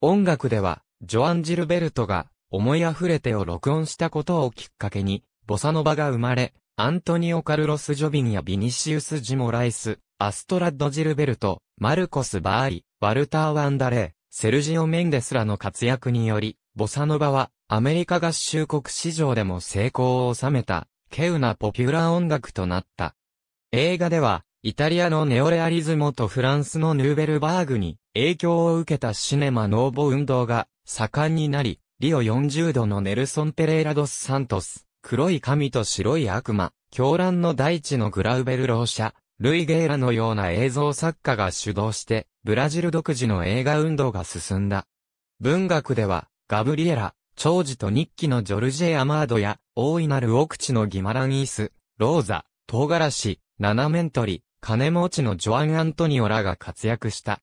Speaker 1: 音楽では、ジョアン・ジルベルトが、思い溢れてを録音したことをきっかけに、ボサノバが生まれ、アントニオ・カルロス・ジョビンやビニシウス・ジモライス、アストラッド・ジルベルト、マルコス・バーリ、ワルター・ワンダレー、セルジオ・メンデスらの活躍により、ボサノバはアメリカ合衆国市場でも成功を収めた、稀有なポピュラー音楽となった。映画では、イタリアのネオレアリズムとフランスのヌーベルバーグに影響を受けたシネマノーボ運動が盛んになり、リオ40度のネルソン・ペレイラドス・サントス、黒い神と白い悪魔、狂乱の大地のグラウベル老者、ルイ・ゲイラのような映像作家が主導して、ブラジル独自の映画運動が進んだ。文学では、ガブリエラ、長寿と日記のジョルジェ・アマードや、大いなる奥地のギマランイス、ローザ、唐辛子、七面鳥、金持ちのジョアン・アントニオらが活躍した。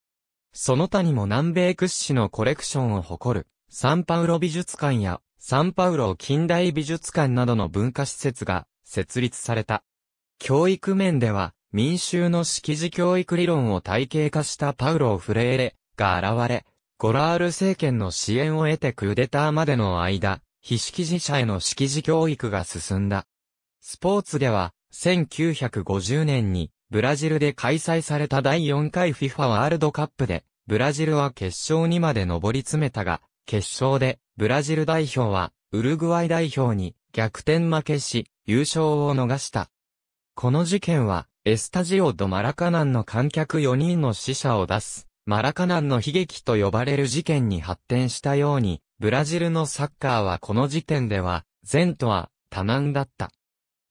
Speaker 1: その他にも南米屈指のコレクションを誇る、サンパウロ美術館やサンパウロ近代美術館などの文化施設が設立された。教育面では、民衆の識字教育理論を体系化したパウロ・フレーレが現れ、ゴラール政権の支援を得てクーデターまでの間、非識字者への識字教育が進んだ。スポーツでは、1950年に、ブラジルで開催された第4回 FIFA ワールドカップで、ブラジルは決勝にまで上り詰めたが、決勝で、ブラジル代表は、ウルグアイ代表に逆転負けし、優勝を逃した。この事件は、エスタジオ・ド・マラカナンの観客4人の死者を出す、マラカナンの悲劇と呼ばれる事件に発展したように、ブラジルのサッカーはこの時点では、前途は多難だった。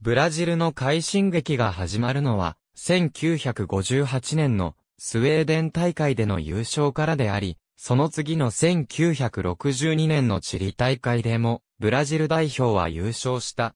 Speaker 1: ブラジルの快進撃が始まるのは、1958年のスウェーデン大会での優勝からであり、その次の1962年のチリ大会でも、ブラジル代表は優勝した。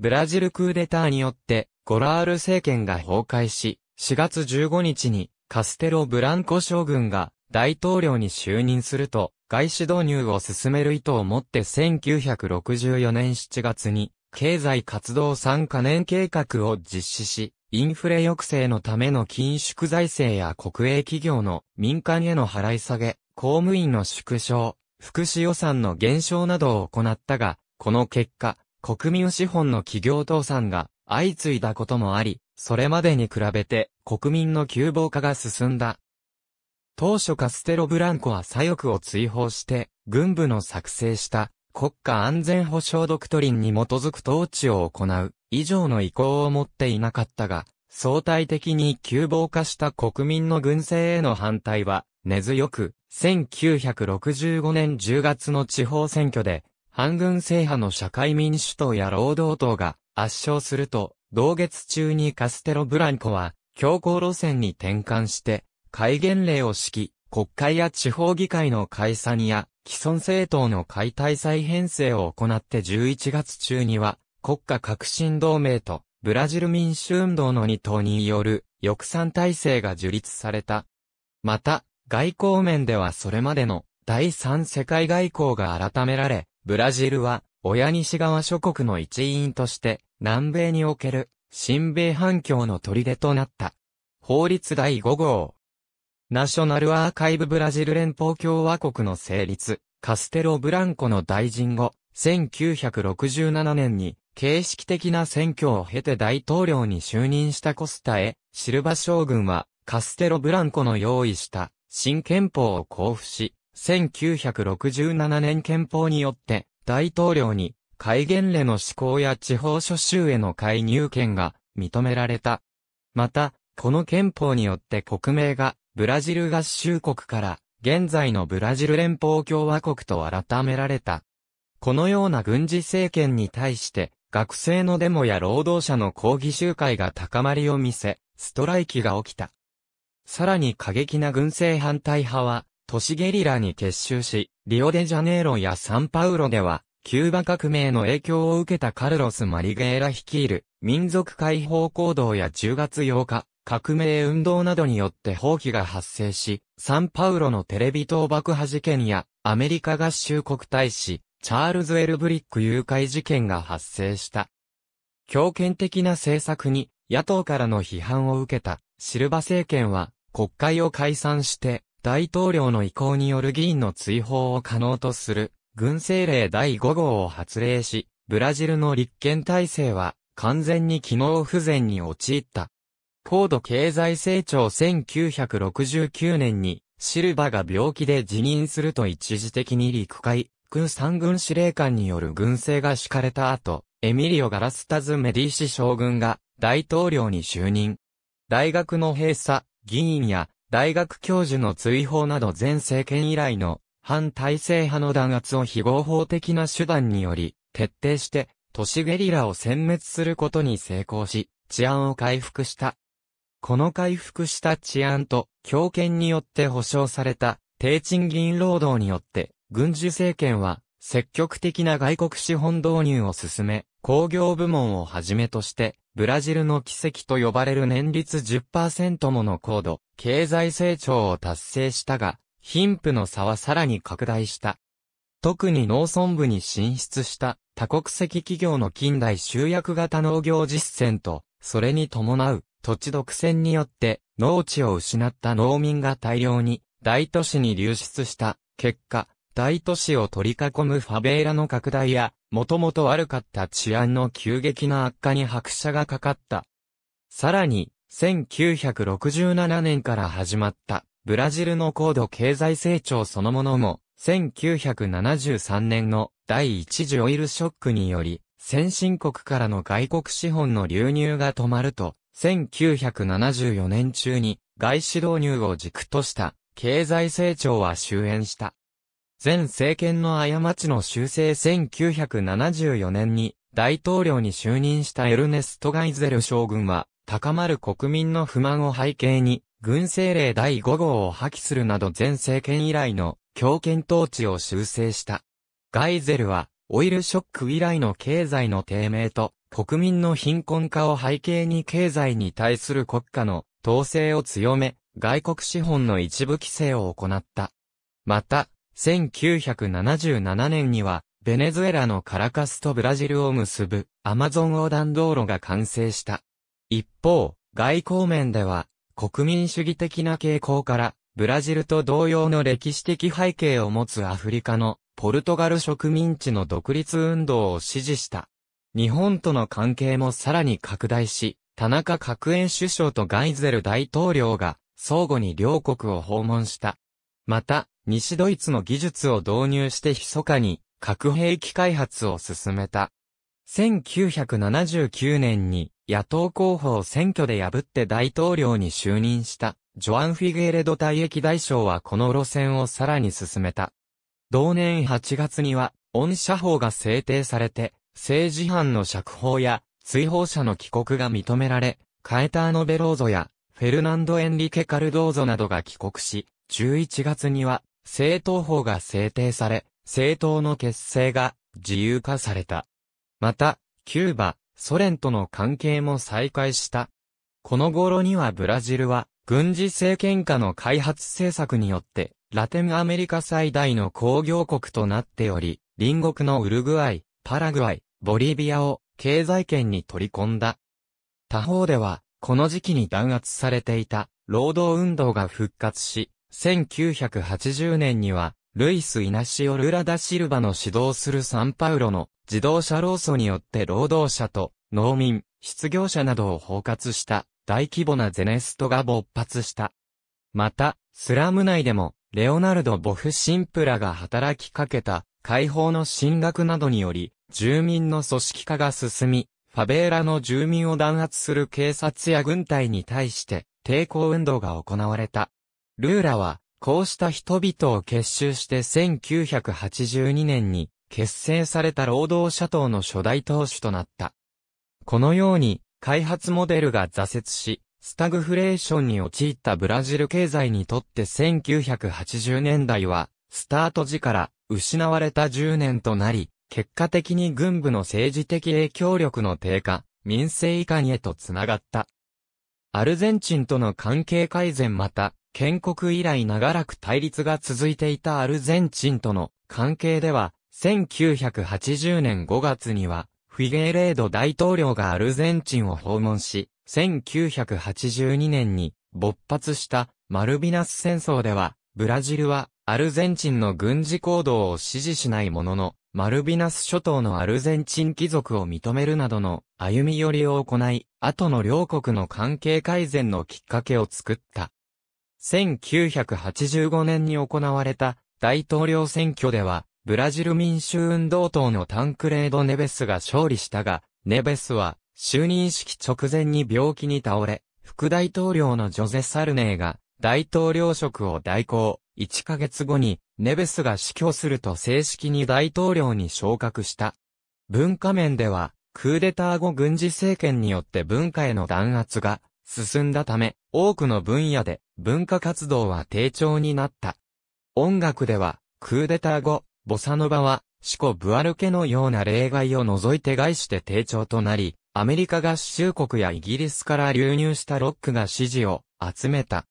Speaker 1: ブラジルクーデターによって、ゴラール政権が崩壊し、4月15日に、カステロ・ブランコ将軍が大統領に就任すると、外資導入を進める意図を持って1964年7月に、経済活動参加年計画を実施し、インフレ抑制のための緊縮財政や国営企業の民間への払い下げ、公務員の縮小、福祉予算の減少などを行ったが、この結果、国民資本の企業倒産が相次いだこともあり、それまでに比べて国民の急防化が進んだ。当初カステロブランコは左翼を追放して、軍部の作成した国家安全保障ドクトリンに基づく統治を行う以上の意向を持っていなかったが、相対的に急暴化した国民の軍政への反対は根強く、1965年10月の地方選挙で、反軍制派の社会民主党や労働党が圧勝すると、同月中にカステロブランコは強硬路線に転換して、戒厳令を敷き、国会や地方議会の解散や既存政党の解体再編成を行って11月中には、国家革新同盟と、ブラジル民主運動の二党による、抑散体制が樹立された。また、外交面ではそれまでの第三世界外交が改められ、ブラジルは、親西側諸国の一員として、南米における、新米反共の砦となった。法律第5号、ナショナルアーカイブブラジル連邦共和国の成立、カステロブランコの大臣後、1967年に形式的な選挙を経て大統領に就任したコスタへ、シルバ将軍はカステロブランコの用意した新憲法を交付し、1967年憲法によって大統領に戒厳令の施行や地方諸州への介入権が認められた。また、この憲法によって国名がブラジル合衆国から現在のブラジル連邦共和国と改められた。このような軍事政権に対して学生のデモや労働者の抗議集会が高まりを見せ、ストライキが起きた。さらに過激な軍政反対派は、都市ゲリラに結集し、リオデジャネイロやサンパウロでは、キューバ革命の影響を受けたカルロス・マリゲーラ率いる民族解放行動や10月8日、革命運動などによって放棄が発生し、サンパウロのテレビ塔爆破事件や、アメリカ合衆国大使、チャールズ・エルブリック誘拐事件が発生した。強権的な政策に、野党からの批判を受けた、シルバ政権は、国会を解散して、大統領の意向による議員の追放を可能とする、軍政令第5号を発令し、ブラジルの立憲体制は、完全に機能不全に陥った。高度経済成長1969年に、シルバが病気で辞任すると一時的に陸海、空三軍司令官による軍政が敷かれた後、エミリオ・ガラスタズ・メディシ将軍が大統領に就任。大学の閉鎖、議員や大学教授の追放など前政権以来の反体制派の弾圧を非合法的な手段により徹底して都市ゲリラを殲滅することに成功し、治安を回復した。この回復した治安と強権によって保障された低賃金労働によって、軍需政権は積極的な外国資本導入を進め、工業部門をはじめとして、ブラジルの奇跡と呼ばれる年率10%もの高度、経済成長を達成したが、貧富の差はさらに拡大した。特に農村部に進出した多国籍企業の近代集約型農業実践と、それに伴う土地独占によって農地を失った農民が大量に大都市に流出した結果、大都市を取り囲むファベーラの拡大や、もともと悪かった治安の急激な悪化に拍車がかかった。さらに、1967年から始まったブラジルの高度経済成長そのものも、1973年の第一次オイルショックにより、先進国からの外国資本の流入が止まると、1974年中に外資導入を軸とした経済成長は終焉した。前政権の過ちの修正1974年に大統領に就任したエルネスト・ガイゼル将軍は高まる国民の不満を背景に軍政令第5号を破棄するなど前政権以来の強権統治を修正した。ガイゼルはオイルショック以来の経済の低迷と国民の貧困化を背景に経済に対する国家の統制を強め、外国資本の一部規制を行った。また、1977年には、ベネズエラのカラカスとブラジルを結ぶアマゾン横断道路が完成した。一方、外交面では、国民主義的な傾向から、ブラジルと同様の歴史的背景を持つアフリカのポルトガル植民地の独立運動を支持した日本との関係もさらに拡大し、田中角栄首相とガイゼル大統領が相互に両国を訪問した。また、西ドイツの技術を導入して密かに核兵器開発を進めた。1979年に野党候補を選挙で破って大統領に就任したジョアン・フィゲレド退役大将はこの路線をさらに進めた。同年8月には、恩社法が制定されて、政治犯の釈放や追放者の帰国が認められ、カエターノ・ベローゾやフェルナンド・エンリケ・カルドーゾなどが帰国し、11月には政党法が制定され、政党の結成が自由化された。また、キューバ、ソ連との関係も再開した。この頃にはブラジルは、軍事政権下の開発政策によって、ラテンアメリカ最大の工業国となっており、隣国のウルグアイ、パラグアイ、ボリビアを経済圏に取り込んだ。他方では、この時期に弾圧されていた労働運動が復活し、1980年には、ルイス・イナシオ・ルラダ・シルバの指導するサンパウロの自動車労組によって労働者と農民、失業者などを包括した大規模なゼネストが勃発した。また、スラム内でも、レオナルド・ボフ・シンプラが働きかけた解放の進学などにより、住民の組織化が進み、ファベーラの住民を弾圧する警察や軍隊に対して抵抗運動が行われた。ルーラは、こうした人々を結集して1982年に結成された労働者党の初代党首となった。このように、開発モデルが挫折し、スタグフレーションに陥ったブラジル経済にとって1980年代は、スタート時から失われた10年となり、結果的に軍部の政治的影響力の低下、民政移管へとつながった。アルゼンチンとの関係改善また、建国以来長らく対立が続いていたアルゼンチンとの関係では、1980年5月には、フィゲーレード大統領がアルゼンチンを訪問し、1982年に勃発したマルビナス戦争では、ブラジルはアルゼンチンの軍事行動を支持しないものの、マルビナス諸島のアルゼンチン貴族を認めるなどの歩み寄りを行い、後の両国の関係改善のきっかけを作った。1985年に行われた大統領選挙では、ブラジル民衆運動党のタンクレード・ネベスが勝利したが、ネベスは就任式直前に病気に倒れ、副大統領のジョゼ・サルネーが大統領職を代行。1ヶ月後に、ネベスが死去すると正式に大統領に昇格した。文化面では、クーデター後軍事政権によって文化への弾圧が進んだため、多くの分野で文化活動は低調になった。音楽では、クーデター後、ボサノバは、シコ・ブアルケのような例外を除いて外して低調となり、アメリカ合衆国やイギリスから流入したロックが支持を集めた。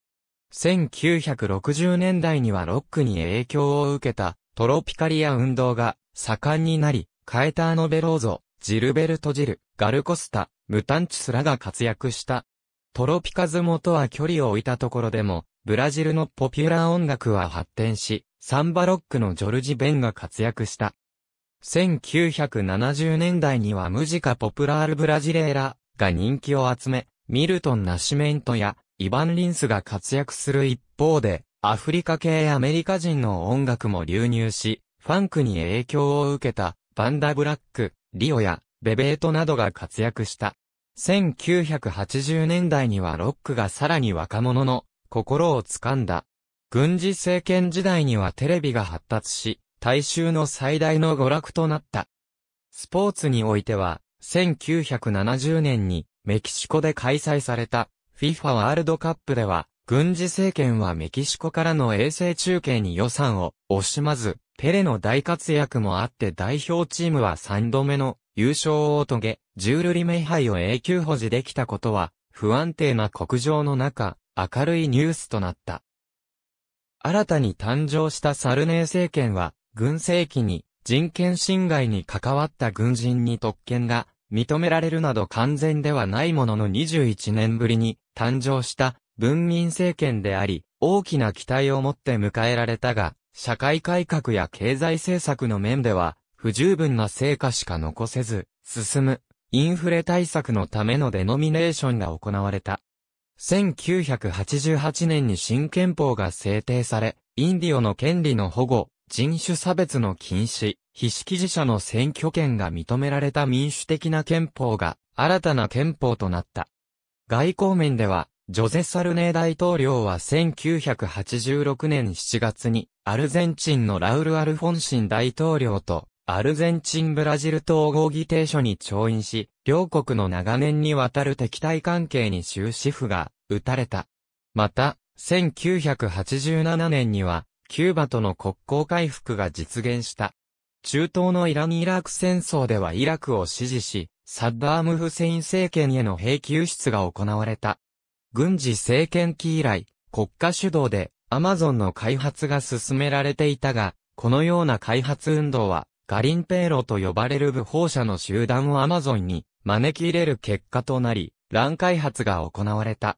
Speaker 1: 1960年代にはロックに影響を受けたトロピカリア運動が盛んになり、カエターノ・ベローゾ、ジルベルト・ジル、ガルコスタ、ムタンチスらが活躍した。トロピカズモとは距離を置いたところでも、ブラジルのポピュラー音楽は発展し、サンバロックのジョルジ・ベンが活躍した。1970年代にはムジカ・ポプラール・ブラジレーラが人気を集め、ミルトン・ナシメントやイヴァン・リンスが活躍する一方で、アフリカ系アメリカ人の音楽も流入し、ファンクに影響を受けた、バンダ・ブラック、リオや、ベベートなどが活躍した。1980年代にはロックがさらに若者の心を掴んだ。軍事政権時代にはテレビが発達し、大衆の最大の娯楽となった。スポーツにおいては、1970年にメキシコで開催された FIFA ワールドカップでは、軍事政権はメキシコからの衛星中継に予算を惜しまず、ペレの大活躍もあって代表チームは3度目の優勝を遂げ、ジュールリメイ杯を永久保持できたことは、不安定な国情の中、明るいニュースとなった。新たに誕生したサルネー政権は、軍政期に人権侵害に関わった軍人に特権が認められるなど完全ではないものの21年ぶりに誕生した文民政権であり、大きな期待を持って迎えられたが、社会改革や経済政策の面では、不十分な成果しか残せず、進む、インフレ対策のためのデノミネーションが行われた。1988年に新憲法が制定され、インディオの権利の保護、人種差別の禁止、非識字者の選挙権が認められた民主的な憲法が新たな憲法となった。外交面では、ジョゼ・サルネー大統領は1986年7月に、アルゼンチンのラウル・アルフォンシン大統領と、アルゼンチン・ブラジル統合議定書に調印し、両国の長年にわたる敵対関係に終止符が打たれた。また、1987年には、キューバとの国交回復が実現した。中東のイラン・イラク戦争ではイラクを支持し、サッダーム・フセイン政権への兵器輸出が行われた。軍事政権期以来、国家主導でアマゾンの開発が進められていたが、このような開発運動は、ガリンペーロと呼ばれる武法者の集団をアマゾンに招き入れる結果となり、乱開発が行われた。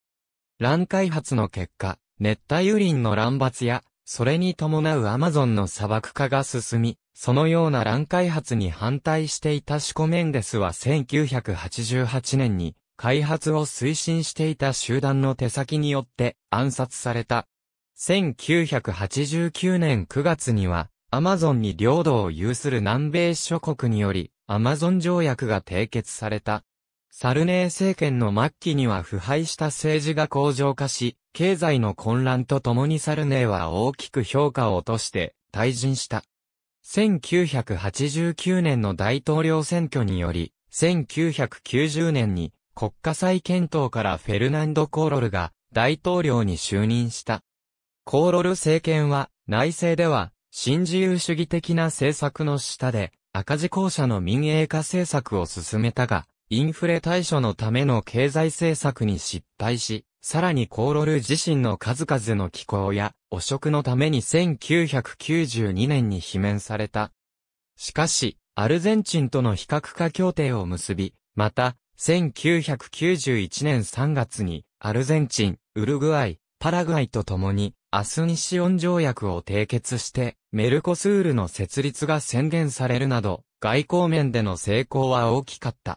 Speaker 1: 乱開発の結果、熱帯雨林の乱伐やそれに伴うアマゾンの砂漠化が進み、そのような乱開発に反対していたシコメンデスは1988年に開発を推進していた集団の手先によって暗殺された。1989年9月には、アマゾンに領土を有する南米諸国により、アマゾン条約が締結された。サルネー政権の末期には腐敗した政治が向上化し、経済の混乱とともにサルネーは大きく評価を落として退陣した。1989年の大統領選挙により、1990年に国家再検討からフェルナンド・コーロルが大統領に就任した。コーロル政権は内政では新自由主義的な政策の下で赤字公社の民営化政策を進めたが、インフレ対処のための経済政策に失敗し、さらにコーロル自身の数々の気候や汚職のために1992年に罷免された。しかし、アルゼンチンとの非核化協定を結び、また、1991年3月に、アルゼンチン、ウルグアイ、パラグアイと共に、アスニシオン条約を締結して、メルコスールの設立が宣言されるなど、外交面での成功は大きかった。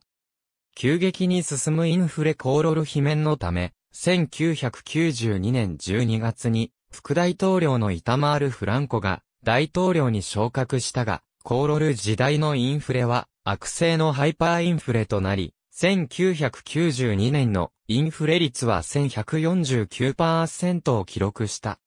Speaker 1: 急激に進むインフレコーロル罷免のため、1992年12月に、副大統領のイタマール・フランコが大統領に昇格したが、コーロル時代のインフレは悪性のハイパーインフレとなり、1992年のインフレ率は1149%を記録した。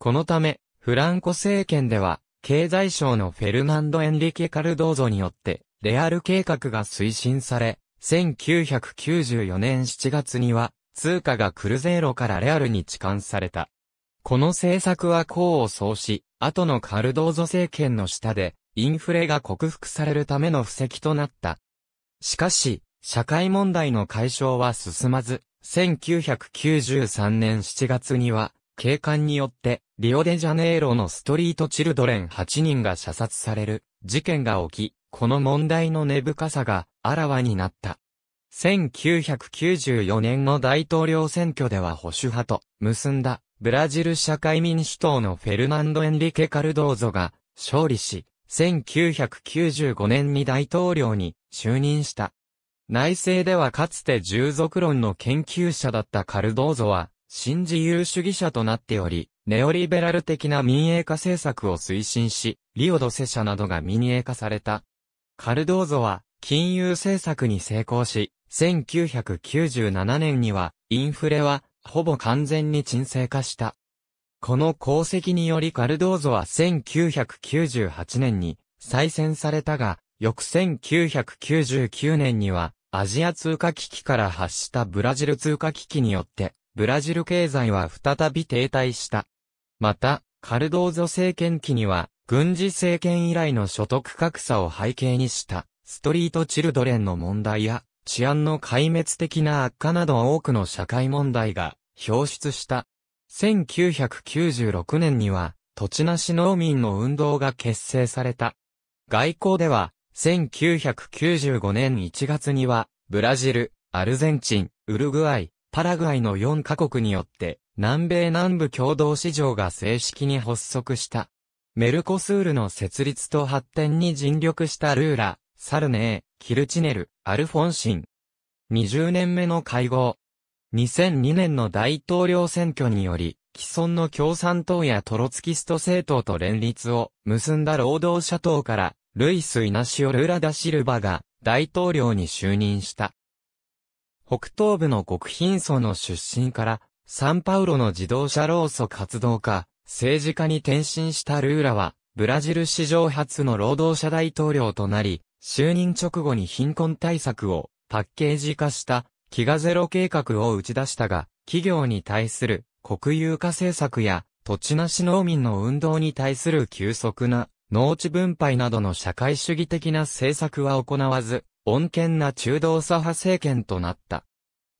Speaker 1: このため、フランコ政権では、経済省のフェルナンド・エンリケ・カルドーゾによって、レアル計画が推進され、1994年7月には、通貨がクルゼーロからレアルに置換された。この政策は功を奏し、後のカルドーゾ政権の下で、インフレが克服されるための布石となった。しかし、社会問題の解消は進まず、1993年7月には、警官によって、リオデジャネイロのストリートチルドレン8人が射殺される、事件が起き、この問題の根深さがあらわになった。1994年の大統領選挙では保守派と結んだブラジル社会民主党のフェルナンド・エンリケ・カルドーゾが勝利し、1995年に大統領に就任した。内政ではかつて従属論の研究者だったカルドーゾは、新自由主義者となっており、ネオリベラル的な民営化政策を推進し、リオドセ社などが民営化された。カルドーゾは、金融政策に成功し、1997年には、インフレは、ほぼ完全に沈静化した。この功績によりカルドーゾは1998年に再選されたが、翌1999年にはアジア通貨危機から発したブラジル通貨危機によって、ブラジル経済は再び停滞した。また、カルドーゾ政権期には、軍事政権以来の所得格差を背景にした、ストリートチルドレンの問題や、治安の壊滅的な悪化など多くの社会問題が表出した。1996年には、土地なし農民の運動が結成された。外交では、1995年1月には、ブラジル、アルゼンチン、ウルグアイ、パラグアイの4カ国によって、南米南部共同市場が正式に発足した。メルコスールの設立と発展に尽力したルーラ、サルネー、キルチネル、アルフォンシン。20年目の会合。2002年の大統領選挙により、既存の共産党やトロツキスト政党と連立を結んだ労働者党から、ルイス・イナシオ・ルーラ・ダ・シルバが大統領に就任した。北東部の極貧層の出身からサンパウロの自動車労組活動家、政治家に転身したルーラは、ブラジル史上初の労働者大統領となり、就任直後に貧困対策をパッケージ化した飢餓ゼロ計画を打ち出したが、企業に対する国有化政策や土地なし農民の運動に対する急速な農地分配などの社会主義的な政策は行わず、穏健な中道左派政権となった。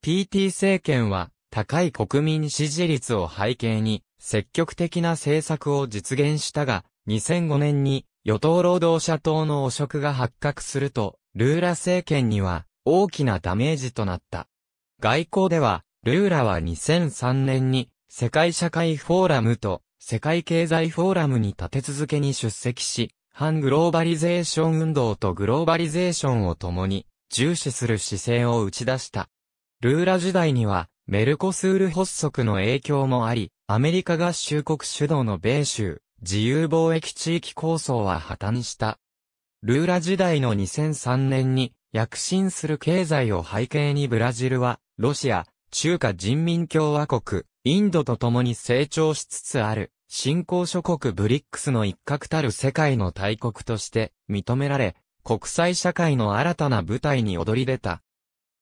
Speaker 1: PT 政権は高い国民支持率を背景に、積極的な政策を実現したが、2005年に与党労働者党の汚職が発覚すると、ルーラ政権には大きなダメージとなった。外交では、ルーラは2003年に世界社会フォーラムと世界経済フォーラムに立て続けに出席し、反グローバリゼーション運動とグローバリゼーションを共に重視する姿勢を打ち出した。ルーラ時代にはメルコスール発足の影響もあり、アメリカ合衆国主導の米州、自由貿易地域構想は破綻した。ルーラ時代の2003年に、躍進する経済を背景にブラジルは、ロシア、中華人民共和国、インドと共に成長しつつある、新興諸国ブリックスの一角たる世界の大国として認められ、国際社会の新たな舞台に躍り出た。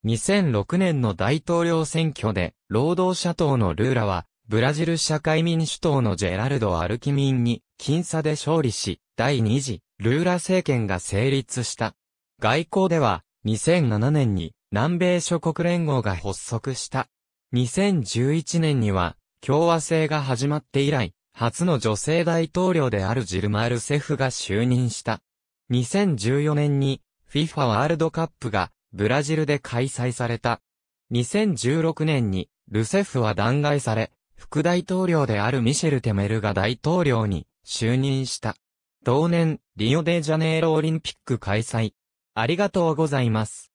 Speaker 1: 2006年の大統領選挙で、労働者党のルーラは、ブラジル社会民主党のジェラルド・アルキミンに、僅差で勝利し、第2次、ルーラ政権が成立した。外交では、2007年に、南米諸国連合が発足した。2011年には、共和制が始まって以来、初の女性大統領であるジルマール・セフが就任した。2014年に、FIFA ワールドカップがブラジルで開催された。2016年に、ルセフは弾劾され、副大統領であるミシェル・テメルが大統領に就任した。同年、リオデジャネイロオリンピック開催。ありがとうございます。